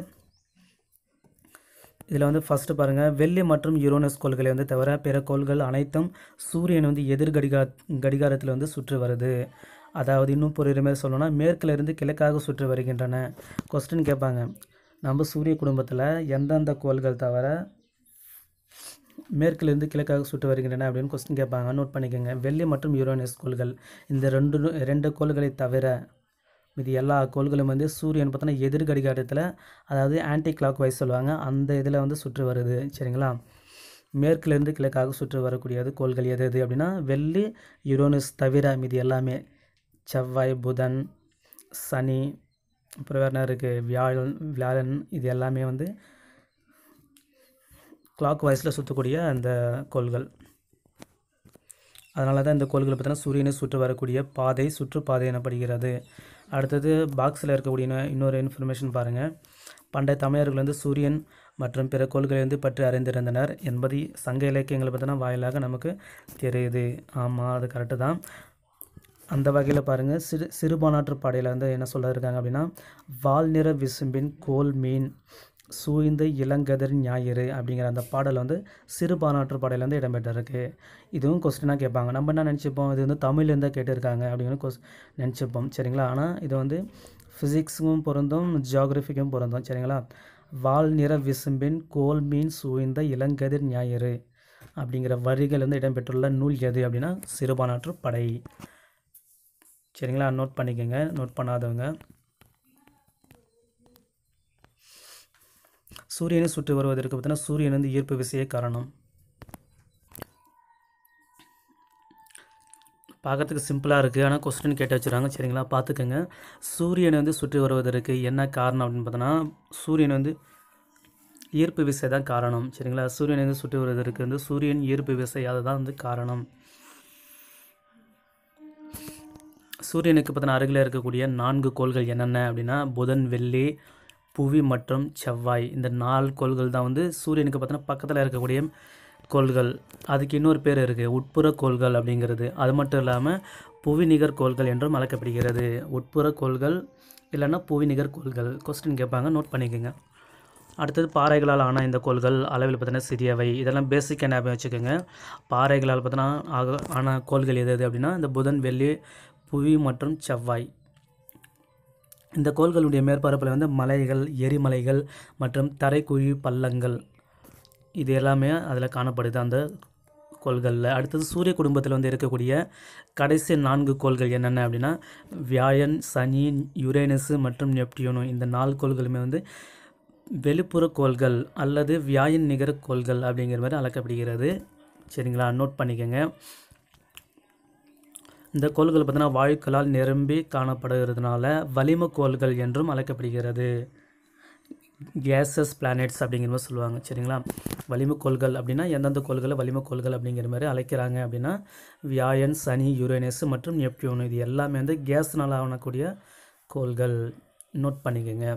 A: இதில் வந்து ஃபஸ்ட்டு பாருங்கள் வெள்ளி மற்றும் யுரோனஸ் கோள்களை வந்து தவிர பிற கோள்கள் அனைத்தும் சூரியன் வந்து எதிர்கடிகா கடிகாரத்தில் வந்து சுற்றி வருது அதாவது இன்னும் புரியுற மாதிரி சொல்லணும்னா மேற்கிலிருந்து கிழக்காக சுற்றி வருகின்றன கொஸ்டின் கேட்பாங்க நம்ம சூரிய குடும்பத்தில் எந்தெந்த கோள்கள் தவிர மேற்கிலிருந்து கிழக்காக சுட்டு வருகின்றன அப்படின்னு கொஸ்டின் கேட்பாங்க நோட் பண்ணிக்கோங்க வெள்ளி மற்றும் யுரோனியஸ் கோள்கள் இந்த ரெண்டு ரெண்டு கோள்களை தவிர மீது எல்லா கோள்களும் வந்து சூரியன் பார்த்தோன்னா எதிர் கடிகாரத்தில் அதாவது ஆன்டி கிளாக் வைஸ் சொல்லுவாங்க அந்த இதில் வந்து சுற்று வருது சரிங்களா மேற்குலேருந்து கிழக்காக சுற்று வரக்கூடியது கோள்கள் எது எது அப்படின்னா வெள்ளி யுரோனஸ் தவிர மீதி எல்லாமே செவ்வாய் புதன் சனி அப்புறம் வேறு இருக்குது வியாழன் வியாழன் இது எல்லாமே வந்து கிளாக் வைஸில் சுற்றக்கூடிய அந்த கோள்கள் அதனால தான் இந்த கோள்களை பார்த்தீங்கன்னா சூரியனை சுற்று வரக்கூடிய பாதை சுற்றுப்பாதை எனப்படுகிறது அடுத்தது பாக்ஸில் இருக்கக்கூடிய இன்னொரு இன்ஃபர்மேஷன் பாருங்கள் பண்டைய தமிழர்கள் வந்து சூரியன் மற்றும் பிற கோள்களை வந்து பற்றி அறிந்திருந்தனர் என்பதை சங்க இலக்கியங்களை பார்த்தோன்னா வாயிலாக நமக்கு தெரியுது ஆமாம் அது கரெக்டு தான் அந்த வகையில் பாருங்கள் சிறு சிறுபானாற்று படையில் வந்து என்ன சொல்லியிருக்காங்க அப்படின்னா வால் நிற விசும்பின் கோல் மீன் சூழ்ந்த இளங்கதிர் ஞாயிறு அப்படிங்கிற அந்த பாடல் வந்து சிறுபானாற்று பாடலேருந்து இடம்பெற்றிருக்கு இதுவும் கொஸ்டினாக கேட்பாங்க நம்ம என்ன நினச்சிப்போம் இது வந்து தமிழ்லேருந்து கேட்டிருக்காங்க அப்படிங்கிற கொஸ் நினச்சிப்போம் சரிங்களா ஆனால் இது வந்து ஃபிசிக்ஸுக்கும் பொருந்தும் ஜியாகிரஃபிக்கும் பொருந்தும் சரிங்களா வால் நிற விசும்பின் கோல் மீன் சூழ்ந்த இளங்கதிர் ஞாயிறு அப்படிங்கிற வரிகள் வந்து இடம்பெற்றுள்ள நூல் எது அப்படின்னா சிறுபானாற்று படை சரிங்களா நோட் பண்ணிக்கோங்க நோட் பண்ணாதவங்க சூரியனை சுற்றி வருவதற்கு பார்த்தீங்கன்னா சூரியன் வந்து ஈர்ப்பு விசையே காரணம் பார்க்கறதுக்கு சிம்பிளாக இருக்குது ஆனால் கொஸ்டின் கேட்டு வச்சுருக்காங்க சரிங்களா பார்த்துக்கோங்க சூரியனை வந்து சுற்றி வருவதற்கு என்ன காரணம் அப்படின்னு பார்த்தோன்னா சூரியன் வந்து ஈர்ப்பு விசை தான் காரணம் சரிங்களா சூரியனை வந்து சுற்றி வருவதற்கு வந்து சூரியன் ஈர்ப்பு விசை அதுதான் வந்து காரணம் சூரியனுக்கு பார்த்தீங்கன்னா அருகில் இருக்கக்கூடிய நான்கு கோள்கள் என்னென்ன அப்படின்னா புதன் வெள்ளி புவி மற்றும் செவ்வாய் இந்த நாலு கோள்கள் தான் வந்து சூரியனுக்கு பார்த்தோன்னா பக்கத்தில் இருக்கக்கூடிய கோள்கள் அதுக்கு இன்னொரு பேர் இருக்குது உட்புற கோள்கள் அப்படிங்கிறது அது மட்டும் இல்லாமல் புவிநிகர் கோள்கள் என்றும் அழைக்கப்படுகிறது உட்புற கோள்கள் இல்லைன்னா புவிநிகர் கோள்கள் கொஸ்டின் கேட்பாங்க நோட் பண்ணிக்கோங்க அடுத்தது பாறைகளால் ஆன இந்த கோள்கள் அளவில் பார்த்தீங்கன்னா சிறியவை இதெல்லாம் பேசிக்காக ஞாபகம் வச்சுக்கோங்க பாறைகளால் பார்த்தோன்னா ஆக ஆன கோள்கள் எது எது அப்படின்னா இந்த புதன் வெள்ளி புவி மற்றும் செவ்வாய் இந்த கோள்களுடைய மேற்பரப்பில் வந்து மலைகள் எரிமலைகள் மற்றும் தரைக்குழி பள்ளங்கள் இது எல்லாமே அதில் காணப்படுது அந்த கோள்களில் அடுத்தது சூரிய குடும்பத்தில் வந்து இருக்கக்கூடிய கடைசி நான்கு கோள்கள் என்னென்ன அப்படின்னா வியாயன் சனி யுரேனஸு மற்றும் நெப்டியூனு இந்த நாலு கோள்களுமே வந்து வெளிப்புற கோள்கள் அல்லது வியாயன் நிகர கோள்கள் அப்படிங்கிற மாதிரி அழைக்கப்படுகிறது சரிங்களா நோட் பண்ணிக்கோங்க இந்த கோள்கள் பார்த்தீங்கன்னா வாயுக்களால் நிரம்பி காணப்படுகிறதுனால வலிம கோள்கள் என்றும் அழைக்கப்படுகிறது கேஸஸ் பிளானட்ஸ் அப்படிங்கிற மாதிரி சொல்லுவாங்க சரிங்களா கோள்கள் அப்படின்னா எந்தெந்த கோள்களை கோள்கள் அப்படிங்கிற மாதிரி அழைக்கிறாங்க அப்படின்னா வியாழன் சனி யுரேனஸ் மற்றும் நெப்டியூன் இது எல்லாமே வந்து கேஸ்னால் ஆகக்கூடிய கோள்கள் நோட் பண்ணிக்கோங்க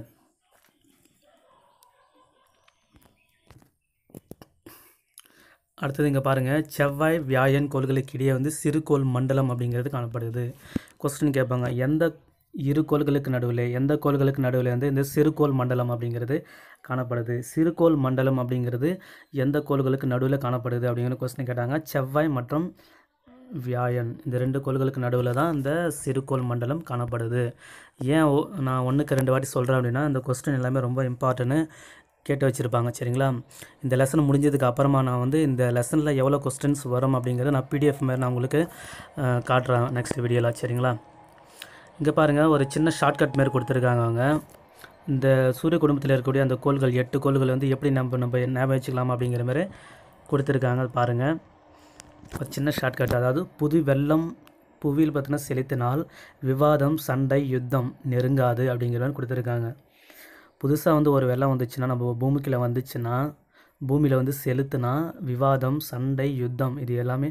A: அடுத்தது இங்கே பாருங்கள் செவ்வாய் வியாயன் கோள்களுக்கு இடையே வந்து சிறுகோள் மண்டலம் அப்படிங்கிறது காணப்படுது கொஸ்டின் கேட்பாங்க எந்த இரு கோள்களுக்கு நடுவில் எந்த கோள்களுக்கு நடுவில் வந்து இந்த சிறுகோள் மண்டலம் அப்படிங்கிறது காணப்படுது சிறுகோள் மண்டலம் அப்படிங்கிறது எந்த கோள்களுக்கு நடுவில் காணப்படுது அப்படிங்கிற கொஸ்டின் கேட்டாங்க செவ்வாய் மற்றும் வியாயன் இந்த ரெண்டு கோள்களுக்கு நடுவில் தான் இந்த சிறுகோள் மண்டலம் காணப்படுது ஏன் நான் ஒன்றுக்கு ரெண்டு வாட்டி சொல்கிறேன் அப்படின்னா இந்த கொஸ்டின் எல்லாமே ரொம்ப இம்பார்ட்டன்னு கேட்டு வச்சுருப்பாங்க சரிங்களா இந்த லெசன் முடிஞ்சதுக்கு அப்புறமா நான் வந்து இந்த லெசனில் எவ்வளோ கொஸ்டின்ஸ் வரும் அப்படிங்கிறத நான் பிடிஎஃப் மாதிரி நான் உங்களுக்கு காட்டுறேன் நெக்ஸ்ட் வீடியோவில் சரிங்களா இங்கே பாருங்கள் ஒரு சின்ன ஷார்ட்கட் மாரி கொடுத்துருக்காங்க அவங்க இந்த சூரிய குடும்பத்தில் இருக்கக்கூடிய அந்த கோள்கள் எட்டு கோள்கள் வந்து எப்படி நம்ம நம்ம ஞாபகம் வச்சுக்கலாம் அப்படிங்கிற மாதிரி கொடுத்துருக்காங்க பாருங்கள் ஒரு சின்ன ஷார்ட்கட் அதாவது புது வெள்ளம் புவியில் பார்த்தீங்கன்னா செலுத்தினால் விவாதம் சண்டை யுத்தம் நெருங்காது அப்படிங்கிற மாதிரி கொடுத்துருக்காங்க புதுசாக வந்து ஒரு வெள்ளம் வந்துச்சுன்னா நம்ம பூமிக்கில் வந்துச்சுன்னா பூமியில் வந்து செலுத்துனா விவாதம் சண்டை யுத்தம் இது எல்லாமே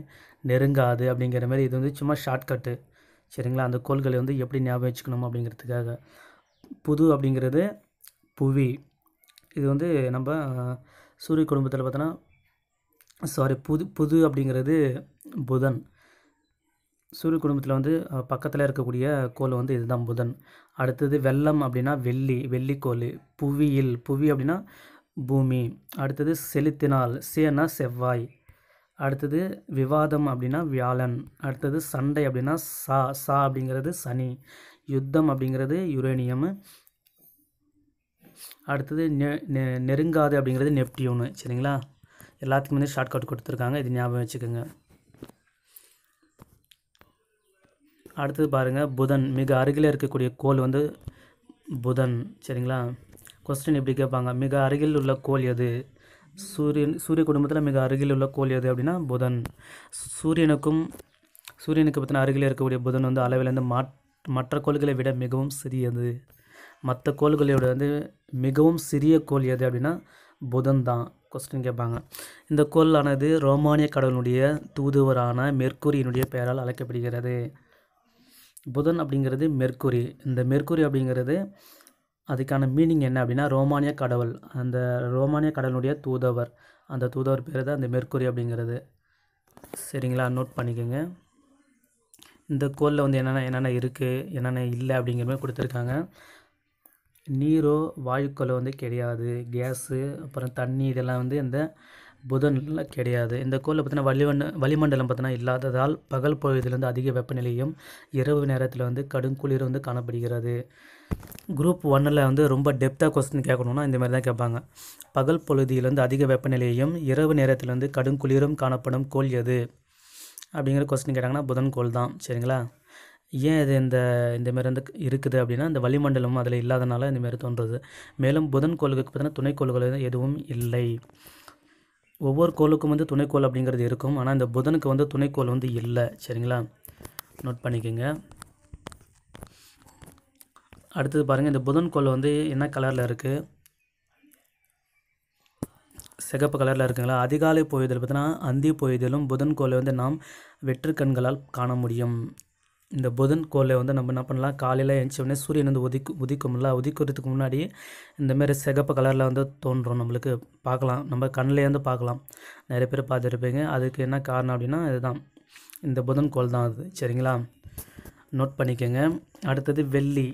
A: நெருங்காது அப்படிங்கிற மாதிரி இது வந்து சும்மா ஷார்ட்கட்டு சரிங்களா அந்த கோள்களை வந்து எப்படி ஞாபகம் வச்சுக்கணும் அப்படிங்கிறதுக்காக புது அப்படிங்கிறது புவி இது வந்து நம்ம சூரிய குடும்பத்தில் பார்த்தோன்னா சாரி புது புது அப்படிங்கிறது புதன் சூரிய குடும்பத்தில் வந்து பக்கத்தில் இருக்கக்கூடிய கோள் வந்து இதுதான் புதன் அடுத்தது வெள்ளம் அப்படின்னா வெள்ளி வெள்ளிக்கோள் புவியில் புவி அப்படின்னா பூமி அடுத்தது செலுத்தினால் சேனா செவ்வாய் அடுத்தது விவாதம் அப்படின்னா வியாழன் அடுத்தது சண்டை அப்படின்னா சா சா அப்படிங்கிறது சனி யுத்தம் அப்படிங்கிறது யுரேனியம் அடுத்தது நெ நெருங்காது அப்படிங்கிறது நெப்டியூனு சரிங்களா எல்லாத்துக்கும் வந்து ஷார்ட்கட் கொடுத்துருக்காங்க இது ஞாபகம் வச்சுக்கோங்க அடுத்தது பாருங்கள் புதன் மிக அருகில் இருக்கக்கூடிய கோள் வந்து புதன் சரிங்களா கொஸ்டின் இப்படி கேட்பாங்க மிக அருகில் உள்ள கோல் எது சூரியன் சூரிய குடும்பத்தில் மிக அருகில் உள்ள கோள் எது அப்படின்னா புதன் சூரியனுக்கும் சூரியனுக்கு பற்றின அருகில் இருக்கக்கூடிய புதன் வந்து அளவிலேருந்து மா மற்ற கோள்களை விட மிகவும் சிறியது மற்ற கோள்களை விட வந்து மிகவும் சிறிய கோள் எது அப்படின்னா புதன் தான் கொஸ்டின் கேட்பாங்க இந்த கோளானது ரோமானிய கடவுளுடைய தூதுவரான மெர்க்குரியினுடைய பெயரால் அழைக்கப்படுகிறது புதன் அப்படிங்கிறது மெர்க்குரி இந்த மெர்க்குரி அப்படிங்கிறது அதுக்கான மீனிங் என்ன அப்படின்னா ரோமானிய கடவுள் அந்த ரோமானிய கடவுளுடைய தூதவர் அந்த தூதவர் பேர் தான் அந்த மெர்க்குரி அப்படிங்கிறது சரிங்களா நோட் பண்ணிக்கோங்க இந்த கோலில் வந்து என்னென்ன என்னென்ன இருக்குது என்னென்ன இல்லை அப்படிங்கிற மாதிரி கொடுத்துருக்காங்க நீரோ வாயுக்களோ வந்து கிடையாது கேஸு அப்புறம் தண்ணி இதெல்லாம் வந்து இந்த புதனில் கிடையாது இந்த கோளில் பார்த்தீங்கன்னா வளிமண்ட வளிமண்டலம் பார்த்தீங்கன்னா இல்லாததால் பகல் பொழுதுலேருந்து அதிக வெப்பநிலையும் இரவு நேரத்தில் வந்து கடும் குளிர் வந்து காணப்படுகிறது குரூப் ஒன்னில் வந்து ரொம்ப டெப்த்தாக கொஸ்டின் கேட்கணுன்னா இந்த மாதிரி தான் கேட்பாங்க பகல் வந்து அதிக வெப்பநிலையும் இரவு நேரத்தில் வந்து கடும் குளிரும் காணப்படும் கோள் எது அப்படிங்கிற கொஸ்டின் கேட்டாங்கன்னா புதன் கோள் தான் சரிங்களா ஏன் இது இந்த இந்தமாரி வந்து இருக்குது அப்படின்னா இந்த வளிமண்டலம் அதில் இல்லாதனால இந்தமாரி தோன்றுறது மேலும் புதன் கோள்களுக்கு பார்த்தீங்கன்னா துணைக்கோள்கள் எதுவும் இல்லை ஒவ்வொரு கோளுக்கும் வந்து துணைக்கோள் அப்படிங்கிறது இருக்கும் ஆனால் இந்த புதனுக்கு வந்து துணைக்கோள் வந்து இல்லை சரிங்களா நோட் பண்ணிக்கோங்க அடுத்தது பாருங்கள் இந்த புதன் கோள் வந்து என்ன கலரில் இருக்குது சிகப்பு கலரில் இருக்குங்களா அதிகாலை பொய்தல் பார்த்தீங்கன்னா அந்தி பொய்தலும் புதன் கோலை வந்து நாம் வெற்று கண்களால் காண முடியும் இந்த புதன் கோலை வந்து நம்ம என்ன பண்ணலாம் காலையில் உடனே சூரியன் வந்து உதிக்கு உதிக்கும்ல உதிக்கிறதுக்கு முன்னாடி இந்தமாரி சிகப்பு கலரில் வந்து தோன்றும் நம்மளுக்கு பார்க்கலாம் நம்ம கண்ணிலே வந்து பார்க்கலாம் நிறைய பேர் பார்த்துருப்பீங்க அதுக்கு என்ன காரணம் அப்படின்னா இதுதான் இந்த புதன் கோல் தான் அது சரிங்களா நோட் பண்ணிக்கோங்க அடுத்தது வெள்ளி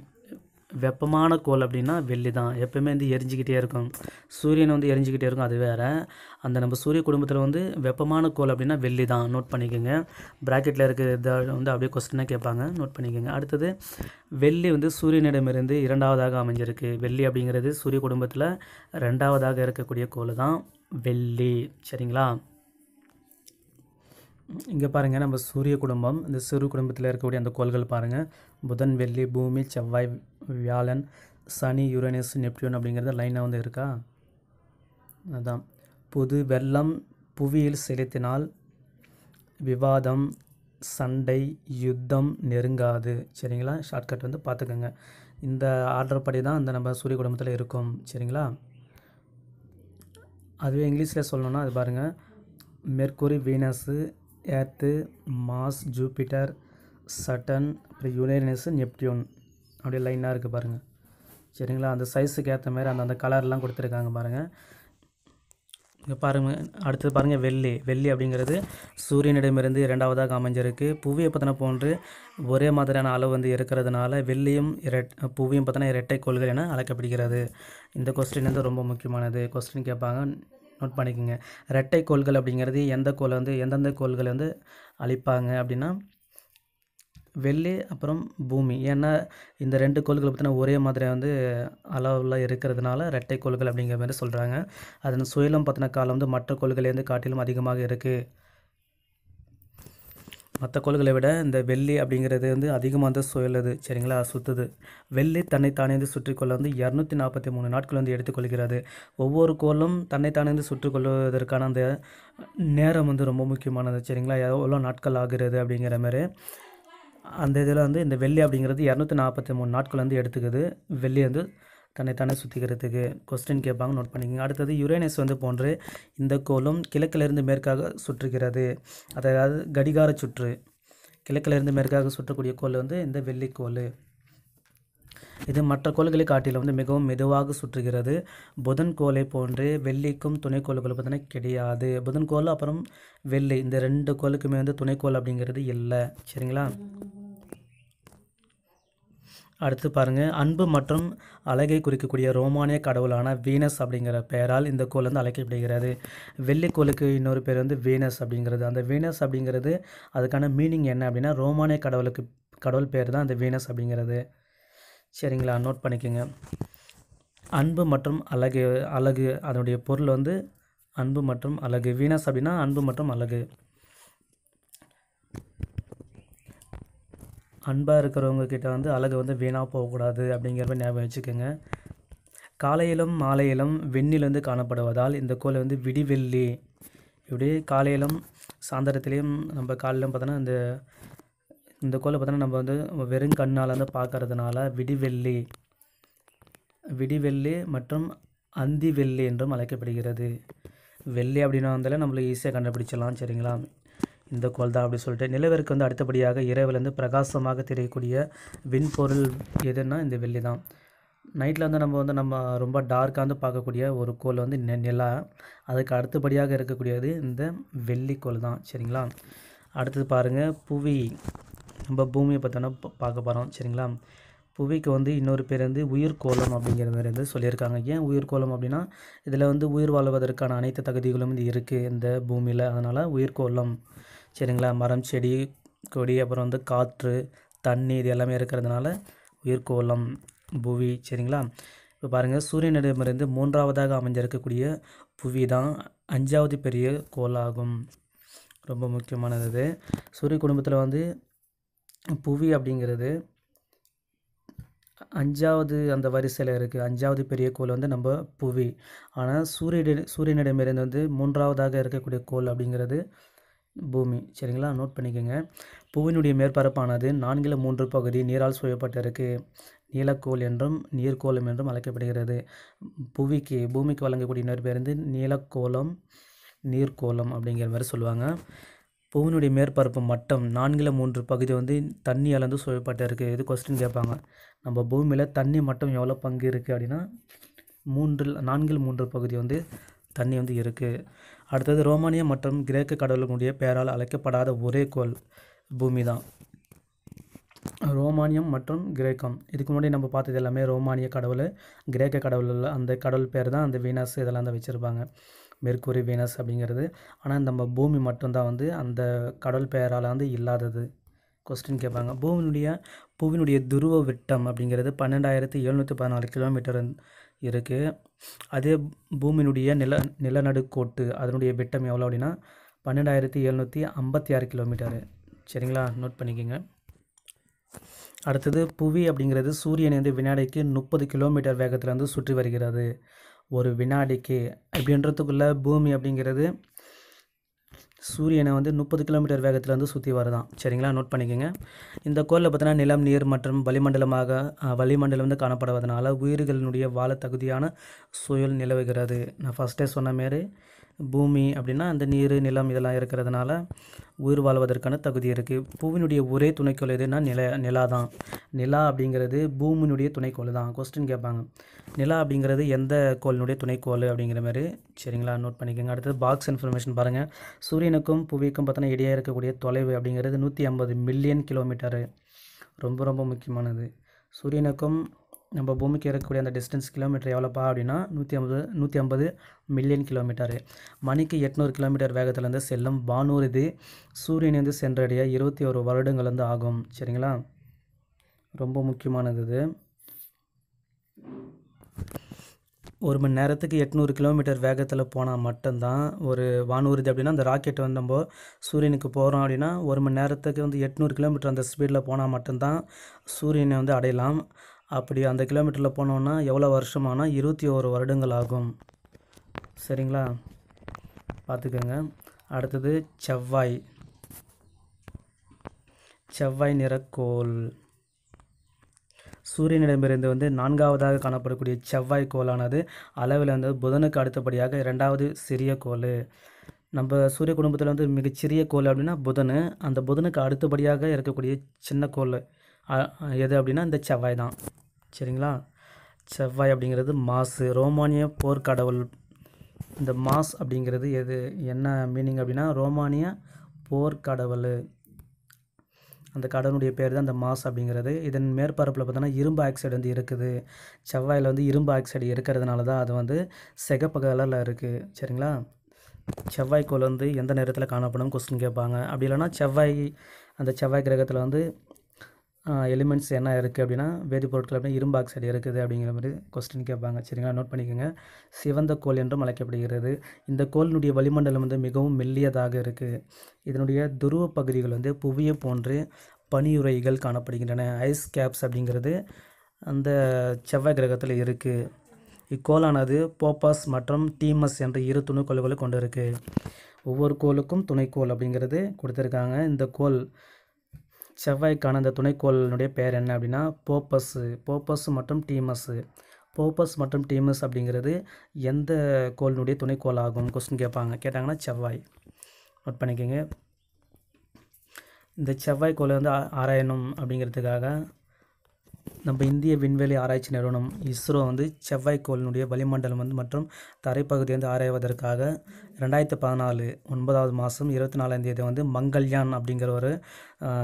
A: வெப்பமான கோல் அப்படின்னா வெள்ளி தான் எப்போயுமே வந்து எரிஞ்சிக்கிட்டே இருக்கும் சூரியன் வந்து எரிஞ்சிக்கிட்டே இருக்கும் அது வேறு அந்த நம்ம சூரிய குடும்பத்தில் வந்து வெப்பமான கோல் அப்படின்னா வெள்ளி தான் நோட் பண்ணிக்கோங்க ப்ராக்கெட்டில் இருக்கிற வந்து அப்படியே கொஸ்டினாக கேட்பாங்க நோட் பண்ணிக்கோங்க அடுத்தது வெள்ளி வந்து சூரியனிடமிருந்து இரண்டாவதாக அமைஞ்சிருக்கு வெள்ளி அப்படிங்கிறது சூரிய குடும்பத்தில் ரெண்டாவதாக இருக்கக்கூடிய கோல் தான் வெள்ளி சரிங்களா இங்கே பாருங்கள் நம்ம சூரிய குடும்பம் இந்த சிறு குடும்பத்தில் இருக்கக்கூடிய அந்த கோள்கள் பாருங்கள் புதன் வெள்ளி பூமி செவ்வாய் வியாழன் சனி யுரேனஸ் நெப்டியூன் அப்படிங்கிறது லைனாக வந்து இருக்கா அதுதான் புது வெள்ளம் புவியில் செலுத்தினால் விவாதம் சண்டை யுத்தம் நெருங்காது சரிங்களா ஷார்ட்கட் வந்து பார்த்துக்கோங்க இந்த ஆர்டர் படி தான் அந்த நம்ம சூரிய குடும்பத்தில் இருக்கும் சரிங்களா அதுவே இங்கிலீஷில் சொல்லணுன்னா அது பாருங்கள் Mercury Venus Earth Mars Jupiter Saturn அப்புறம் யுரேனஸ் நெப்டியூன் அப்படியே லைனாக இருக்குது பாருங்கள் சரிங்களா அந்த சைஸுக்கு ஏற்ற மாதிரி அந்த அந்த கலர்லாம் கொடுத்துருக்காங்க பாருங்கள் இங்கே பாருங்கள் அடுத்தது பாருங்கள் வெள்ளி வெள்ளி அப்படிங்கிறது சூரியனிடமிருந்து இரண்டாவதாக அமைஞ்சிருக்கு புவியை பார்த்தனா போன்று ஒரே மாதிரியான அளவு வந்து இருக்கிறதுனால வெள்ளியும் இரட் புவியும் பார்த்தினா இரட்டை கொள்கை என அழைக்கப்படுகிறது இந்த கொஸ்டின் வந்து ரொம்ப முக்கியமானது கொஸ்டின் கேட்பாங்க நோட் பண்ணிக்கோங்க ரெட்டை கோள்கள் அப்படிங்கிறது எந்த கோளை வந்து எந்தெந்த கோள்களை வந்து அழிப்பாங்க அப்படின்னா வெள்ளி அப்புறம் பூமி ஏன்னா இந்த ரெண்டு கோள்களை பார்த்தீங்கன்னா ஒரே மாதிரி வந்து அளவில் இருக்கிறதுனால ரெட்டை கோள்கள் அப்படிங்கிற மாதிரி சொல்கிறாங்க அதன் சுயலம் பற்றின காலம் வந்து மற்ற வந்து காட்டிலும் அதிகமாக இருக்குது மற்ற கோள்களை விட இந்த வெள்ளி அப்படிங்கிறது வந்து அதிகமாக வந்து சுயலுது சரிங்களா சுற்றுது வெள்ளி தன்னைத்தானே வந்து சுற்றிக்கொள்ள வந்து இரநூத்தி நாற்பத்தி மூணு நாட்கள் வந்து எடுத்துக்கொள்கிறது ஒவ்வொரு கோளும் தன்னைத்தானே வந்து சுற்றிக்கொள்வதற்கான அந்த நேரம் வந்து ரொம்ப முக்கியமானது சரிங்களா எவ்வளோ நாட்கள் ஆகிறது அப்படிங்கிற மாதிரி அந்த இதில் வந்து இந்த வெள்ளி அப்படிங்கிறது இரநூத்தி நாற்பத்தி மூணு நாட்கள் வந்து எடுத்துக்குது வெள்ளி வந்து தன்னைத்தானே சுற்றிக்கிறதுக்கு கொஸ்டின் கேட்பாங்க நோட் பண்ணிக்கோங்க அடுத்தது யுரேனஸ் வந்து போன்று இந்த கோலும் கிழக்கிலிருந்து மேற்காக சுற்றுகிறது அதாவது கடிகார சுற்று கிழக்கிலிருந்து மேற்காக சுற்றக்கூடிய கோல் வந்து இந்த வெள்ளிக்கோள் இது மற்ற கோள்களை காட்டில வந்து மிகவும் மெதுவாக சுற்றுகிறது புதன் கோலை போன்று வெள்ளிக்கும் துணைக்கோளுக்குள்ள பார்த்தீங்கன்னா கிடையாது புதன் கோல் அப்புறம் வெள்ளி இந்த ரெண்டு கோளுக்குமே வந்து துணைக்கோள் அப்படிங்கிறது இல்லை சரிங்களா அடுத்து பாருங்கள் அன்பு மற்றும் அழகை குறிக்கக்கூடிய ரோமானிய கடவுளான வீனஸ் அப்படிங்கிற பெயரால் இந்த கோள் வந்து அழைக்கப்படுகிறது வெள்ளிக்கோளுக்கு இன்னொரு பேர் வந்து வீனஸ் அப்படிங்கிறது அந்த வீனஸ் அப்படிங்கிறது அதுக்கான மீனிங் என்ன அப்படின்னா ரோமானிய கடவுளுக்கு கடவுள் பேர் தான் அந்த வீனஸ் அப்படிங்கிறது சரிங்களா நோட் பண்ணிக்கோங்க அன்பு மற்றும் அழகு அழகு அதனுடைய பொருள் வந்து அன்பு மற்றும் அழகு வீனஸ் அப்படின்னா அன்பு மற்றும் அழகு அன்பாக இருக்கிறவங்க கிட்டே வந்து அழகு வந்து வீணாக போகக்கூடாது அப்படிங்கிறப்ப ஞாபகம் வச்சுக்கோங்க காலையிலும் மாலையிலும் வெண்ணிலிருந்து காணப்படுவதால் இந்த கோலை வந்து விடிவெள்ளி இப்படி காலையிலும் சாயந்தரத்துலேயும் நம்ம காலையிலும் பார்த்தோன்னா இந்த இந்த கோலை பார்த்தோன்னா நம்ம வந்து வெறும் கண்ணால் வந்து பார்க்கறதுனால விடிவெள்ளி விடிவெள்ளி மற்றும் அந்தி வெள்ளி என்றும் அழைக்கப்படுகிறது வெள்ளி அப்படின்னா வந்தாலே நம்மளுக்கு ஈஸியாக கண்டுபிடிச்சிடலாம் சரிங்களா இந்த கோல் தான் அப்படின்னு சொல்லிட்டு நிலவிற்கு வந்து அடுத்தபடியாக இரவுலேருந்து பிரகாசமாக தெரியக்கூடிய விண்பொருள் எதுன்னா இந்த வெள்ளி தான் நைட்டில் வந்து நம்ம வந்து நம்ம ரொம்ப டார்க்காக வந்து பார்க்கக்கூடிய ஒரு கோல் வந்து நிலா அதுக்கு அடுத்தபடியாக இருக்கக்கூடியது இந்த வெள்ளிக்கோள் தான் சரிங்களா அடுத்தது பாருங்கள் புவி நம்ம பூமியை பார்த்தோன்னா பார்க்க போகிறோம் சரிங்களா புவிக்கு வந்து இன்னொரு பேர் வந்து உயிர்கோலம் அப்படிங்கிற மாதிரி வந்து சொல்லியிருக்காங்க ஏன் உயிர்கோலம் அப்படின்னா இதில் வந்து உயிர் வாழ்வதற்கான அனைத்து தகுதிகளும் இது இருக்குது இந்த பூமியில் அதனால் உயிர்கோலம் சரிங்களா மரம் செடி கொடி அப்புறம் வந்து காற்று தண்ணி இது எல்லாமே இருக்கிறதுனால உயிர்கோளம் புவி சரிங்களா இப்போ பாருங்கள் சூரியனிடமிருந்து மூன்றாவதாக அமைஞ்சிருக்கக்கூடிய புவி தான் அஞ்சாவது பெரிய கோளாகும் ரொம்ப முக்கியமானது சூரிய குடும்பத்தில் வந்து புவி அப்படிங்கிறது அஞ்சாவது அந்த வரிசையில் இருக்குது அஞ்சாவது பெரிய கோள் வந்து நம்ம புவி ஆனால் சூரியனிட சூரியனிடமிருந்து வந்து மூன்றாவதாக இருக்கக்கூடிய கோள் அப்படிங்கிறது பூமி சரிங்களா நோட் பண்ணிக்கோங்க புவியினுடைய மேற்பரப்பானது நான்கில் மூன்று பகுதி நீரால் சூழப்பட்டிருக்கு நீலக்கோள் என்றும் நீர்க்கோளம் என்றும் அழைக்கப்படுகிறது புவிக்கு பூமிக்கு வழங்கக்கூடிய நேர்பேருந்து பேர் வந்து நீலக்கோளம் நீர்க்கோளம் அப்படிங்கிற மாதிரி சொல்லுவாங்க புவினுடைய மேற்பரப்பு மட்டம் நான்கில் மூன்று பகுதி வந்து தண்ணி அளந்து சூழப்பட்டு இருக்குது இது கொஸ்டின் கேட்பாங்க நம்ம பூமியில் தண்ணி மட்டம் எவ்வளோ பங்கு இருக்குது அப்படின்னா மூன்றில் நான்கில் மூன்று பகுதி வந்து தண்ணி வந்து இருக்குது அடுத்தது ரோமானிய மற்றும் கிரேக்க கடவுளுடைய பெயரால் அழைக்கப்படாத ஒரே கோள் பூமி தான் ரோமானியம் மற்றும் கிரேக்கம் இதுக்கு முன்னாடி நம்ம பார்த்தது எல்லாமே ரோமானிய கடவுள் கிரேக்க கடவுள் அந்த கடவுள் பேர் தான் அந்த வீனஸ் இதெல்லாம் தான் வச்சுருப்பாங்க மெர்க்குரி வீனஸ் அப்படிங்கிறது ஆனால் நம்ம பூமி மட்டும்தான் வந்து அந்த கடவுள் பெயரால் வந்து இல்லாதது கொஸ்டின் கேட்பாங்க பூமியினுடைய பூவினுடைய துருவ விட்டம் அப்படிங்கிறது பன்னெண்டாயிரத்தி எழுநூற்றி பதினாலு கிலோமீட்டர் இருக்குது அதே பூமியினுடைய நில நிலநடுக்கோட்டு அதனுடைய விட்டம் எவ்வளோ அப்படின்னா பன்னெண்டாயிரத்தி எழுநூற்றி ஐம்பத்தி ஆறு கிலோமீட்டரு சரிங்களா நோட் பண்ணிக்கோங்க அடுத்தது புவி அப்படிங்கிறது சூரியன் வந்து வினாடிக்கு முப்பது கிலோமீட்டர் வேகத்தில் வந்து சுற்றி வருகிறது ஒரு வினாடிக்கு அப்படின்றதுக்குள்ளே பூமி அப்படிங்கிறது சூரியனை வந்து முப்பது கிலோமீட்டர் வேகத்தில் வந்து சுற்றி வரதான் சரிங்களா நோட் பண்ணிக்கோங்க இந்த கோளில் பார்த்தீங்கன்னா நிலம் நீர் மற்றும் வளிமண்டலமாக வளிமண்டலம் வந்து காணப்படுவதனால உயிர்களினுடைய வாழ தகுதியான சூழல் நிலவுகிறது நான் ஃபஸ்ட்டே சொன்ன மாரி பூமி அப்படின்னா அந்த நீர் நிலம் இதெல்லாம் இருக்கிறதுனால உயிர் வாழ்வதற்கான தகுதி இருக்குது பூவினுடைய ஒரே துணைக்கோள் எதுனா நில நிலா தான் நிலா அப்படிங்கிறது பூமியினுடைய துணைக்கோள் தான் கொஸ்டின் கேட்பாங்க நிலா அப்படிங்கிறது எந்த கோளினுடைய துணைக்கோள் அப்படிங்கிற மாதிரி சரிங்களா நோட் பண்ணிக்கோங்க அடுத்தது பாக்ஸ் இன்ஃபர்மேஷன் பாருங்கள் சூரியனுக்கும் புவிக்கும் பார்த்தோன்னா இடையே இருக்கக்கூடிய தொலைவு அப்படிங்கிறது நூற்றி ஐம்பது மில்லியன் கிலோமீட்டரு ரொம்ப ரொம்ப முக்கியமானது சூரியனுக்கும் நம்ம பூமிக்கு இருக்கக்கூடிய அந்த டிஸ்டன்ஸ் கிலோமீட்டர் எவ்வளோப்பா அப்படின்னா நூற்றி ஐம்பது நூற்றி ஐம்பது மில்லியன் கிலோமீட்டரு மணிக்கு எட்நூறு கிலோமீட்டர் வேகத்திலேருந்து செல்லும் வானூர்தி சூரியனை வந்து சென்றடைய இருபத்தி ஒரு வருடங்கள் வந்து ஆகும் சரிங்களா ரொம்ப முக்கியமானது இது ஒரு மணி நேரத்துக்கு எட்நூறு கிலோமீட்டர் வேகத்தில் போனால் மட்டும்தான் ஒரு வானூர்தி அப்படின்னா அந்த ராக்கெட் வந்து நம்ம சூரியனுக்கு போகிறோம் அப்படின்னா ஒரு மணி நேரத்துக்கு வந்து எட்நூறு கிலோமீட்டர் அந்த ஸ்பீடில் போனால் மட்டும்தான் சூரியனை வந்து அடையலாம் அப்படி அந்த கிலோமீட்டரில் போனோன்னா எவ்வளோ வருஷமானால் இருபத்தி ஒரு வருடங்கள் ஆகும் சரிங்களா பார்த்துக்கோங்க அடுத்தது செவ்வாய் செவ்வாய் நிறக்கோள் சூரியனிடமிருந்து வந்து நான்காவதாக காணப்படக்கூடிய செவ்வாய் கோளானது அளவில் வந்து புதனுக்கு அடுத்தபடியாக இரண்டாவது சிறிய கோள் நம்ம சூரிய குடும்பத்தில் வந்து மிகச்சிறிய கோள் அப்படின்னா புதன் அந்த புதனுக்கு அடுத்தபடியாக இருக்கக்கூடிய சின்ன கோள் எது அப்படின்னா இந்த செவ்வாய் தான் சரிங்களா செவ்வாய் அப்படிங்கிறது மாசு ரோமானிய போர்க்கடவுள் இந்த மாஸ் அப்படிங்கிறது எது என்ன மீனிங் அப்படின்னா ரோமானிய போர்க்கடவுள் அந்த கடவுளுடைய பேர் தான் அந்த மாஸ் அப்படிங்கிறது இதன் மேற்பரப்பில் பார்த்தோன்னா இரும்பு ஆக்சைடு வந்து இருக்குது செவ்வாயில் வந்து இரும்பு ஆக்சைடு இருக்கிறதுனால தான் அது வந்து சிகப்பு கலரில் இருக்குது சரிங்களா செவ்வாய்க்கோள் வந்து எந்த நேரத்தில் காணப்படும் கொஸ்டின் கேட்பாங்க அப்படி இல்லைனா செவ்வாய் அந்த செவ்வாய் கிரகத்தில் வந்து எலிமெண்ட்ஸ் என்ன இருக்குது அப்படின்னா வேதிப்பொருட்கள் அப்படின்னா இரும்பு ஆக்சைடு இருக்குது அப்படிங்கிற மாதிரி கொஸ்டின் கேட்பாங்க சரிங்களா நோட் பண்ணிக்கோங்க சிவந்த கோல் என்றும் அழைக்கப்படுகிறது இந்த கோலினுடைய வளிமண்டலம் வந்து மிகவும் மெல்லியதாக இருக்குது இதனுடைய துருவ பகுதிகள் வந்து புவியை போன்று பனியுரைகள் காணப்படுகின்றன ஐஸ் கேப்ஸ் அப்படிங்கிறது அந்த செவ்வாய் கிரகத்தில் இருக்குது இக்கோளானது போப்பாஸ் மற்றும் டீமஸ் என்ற இரு துணைக்கோள்களை கொண்டு இருக்குது ஒவ்வொரு கோளுக்கும் துணைக்கோள் அப்படிங்கிறது கொடுத்துருக்காங்க இந்த கோல் செவ்வாய்க்கான அந்த துணைக்கோளினுடைய பேர் என்ன அப்படின்னா போப்பஸ்ஸு போப்பஸ் மற்றும் டீமஸ்ஸு போப்பஸ் மற்றும் டீமஸ் அப்படிங்கிறது எந்த கோளினுடைய துணைக்கோள் ஆகும் கொஸ்டின் கேட்பாங்க கேட்டாங்கன்னா செவ்வாய் நோட் பண்ணிக்கோங்க இந்த செவ்வாய் கோளை வந்து ஆராயணும் அப்படிங்கிறதுக்காக நம்ம இந்திய விண்வெளி ஆராய்ச்சி நிறுவனம் இஸ்ரோ வந்து செவ்வாய்க்கோளினுடைய வளிமண்டலம் வந்து மற்றும் தரைப்பகுதி வந்து ஆராய்வதற்காக ரெண்டாயிரத்து பதினாலு ஒன்பதாவது மாதம் இருபத்தி நாலாம் தேதி வந்து மங்கல்யான் அப்படிங்கிற ஒரு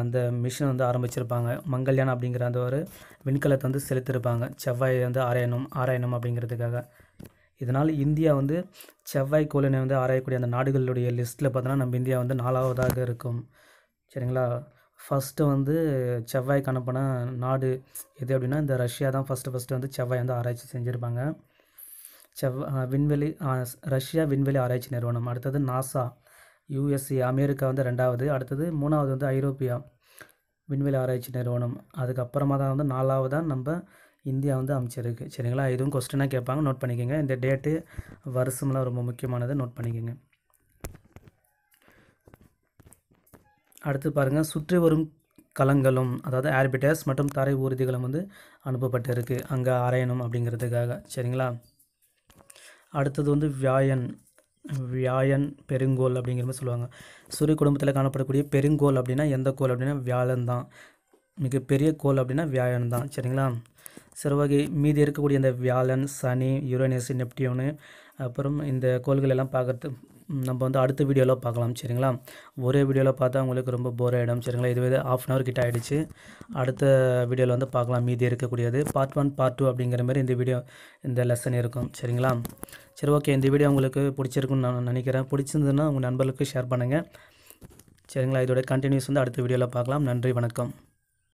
A: அந்த மிஷின் வந்து ஆரம்பிச்சிருப்பாங்க மங்கல்யான் அப்படிங்கிற அந்த ஒரு விண்கலத்தை வந்து செலுத்திருப்பாங்க செவ்வாய் வந்து ஆராயணும் ஆராயணும் அப்படிங்கிறதுக்காக இதனால் இந்தியா வந்து செவ்வாய் கோளினை வந்து ஆராயக்கூடிய அந்த நாடுகளுடைய லிஸ்ட்டில் பார்த்தோன்னா நம்ம இந்தியா வந்து நாலாவதாக இருக்கும் சரிங்களா ஃபஸ்ட்டு வந்து செவ்வாய்க்கு அனுப்பின நாடு எது அப்படின்னா இந்த ரஷ்யா தான் ஃபஸ்ட்டு ஃபஸ்ட்டு வந்து செவ்வாய் வந்து ஆராய்ச்சி செஞ்சுருப்பாங்க செவ்வாய் விண்வெளி ரஷ்யா விண்வெளி ஆராய்ச்சி நிறுவனம் அடுத்தது நாசா யூஎஸ்சி அமெரிக்கா வந்து ரெண்டாவது அடுத்தது மூணாவது வந்து ஐரோப்பியா விண்வெளி ஆராய்ச்சி நிறுவனம் அதுக்கப்புறமா தான் வந்து நாலாவது தான் நம்ம இந்தியா வந்து அமைச்சிருக்கு சரிங்களா இதுவும் கொஸ்டினாக கேட்பாங்க நோட் பண்ணிக்கோங்க இந்த டேட்டு வருஷம்லாம் ரொம்ப முக்கியமானது நோட் பண்ணிக்கோங்க அடுத்து பாருங்கள் சுற்றி வரும் கலங்களும் அதாவது ஆர்பிட்டர்ஸ் மற்றும் தரை ஊர்திகளும் வந்து அனுப்பப்பட்டிருக்கு அங்கே ஆராயணும் அப்படிங்கிறதுக்காக சரிங்களா அடுத்தது வந்து வியாயன் வியாயன் பெருங்கோல் அப்படிங்கிற மாதிரி சொல்லுவாங்க சூரிய குடும்பத்தில் காணப்படக்கூடிய பெருங்கோல் அப்படின்னா எந்த கோல் அப்படின்னா வியாழன் தான் மிகப்பெரிய கோல் அப்படின்னா வியாழன் தான் சரிங்களா சிறுவகை மீதி இருக்கக்கூடிய இந்த வியாழன் சனி யுரேனியஸ் நெப்டியோனு அப்புறம் இந்த கோள்கள் எல்லாம் பார்க்குறது நம்ம வந்து அடுத்த வீடியோவில் பார்க்கலாம் சரிங்களா ஒரே வீடியோவில் பார்த்தா உங்களுக்கு ரொம்ப போர் ஆகிடும் சரிங்களா இதுவே ஆஃப் அன் ஹவர் கிட்ட ஆகிடுச்சு அடுத்த வீடியோவில் வந்து பார்க்கலாம் மீதி இருக்கக்கூடியது பார்ட் ஒன் பார்ட் டூ அப்படிங்கிற மாதிரி இந்த வீடியோ இந்த லெசன் இருக்கும் சரிங்களா சரி ஓகே இந்த வீடியோ உங்களுக்கு பிடிச்சிருக்குன்னு நான் நினைக்கிறேன் பிடிச்சிருந்ததுன்னா உங்கள் நண்பர்களுக்கு ஷேர் பண்ணுங்கள் சரிங்களா இதோட கண்டினியூஸ் வந்து அடுத்த வீடியோவில் பார்க்கலாம் நன்றி வணக்கம்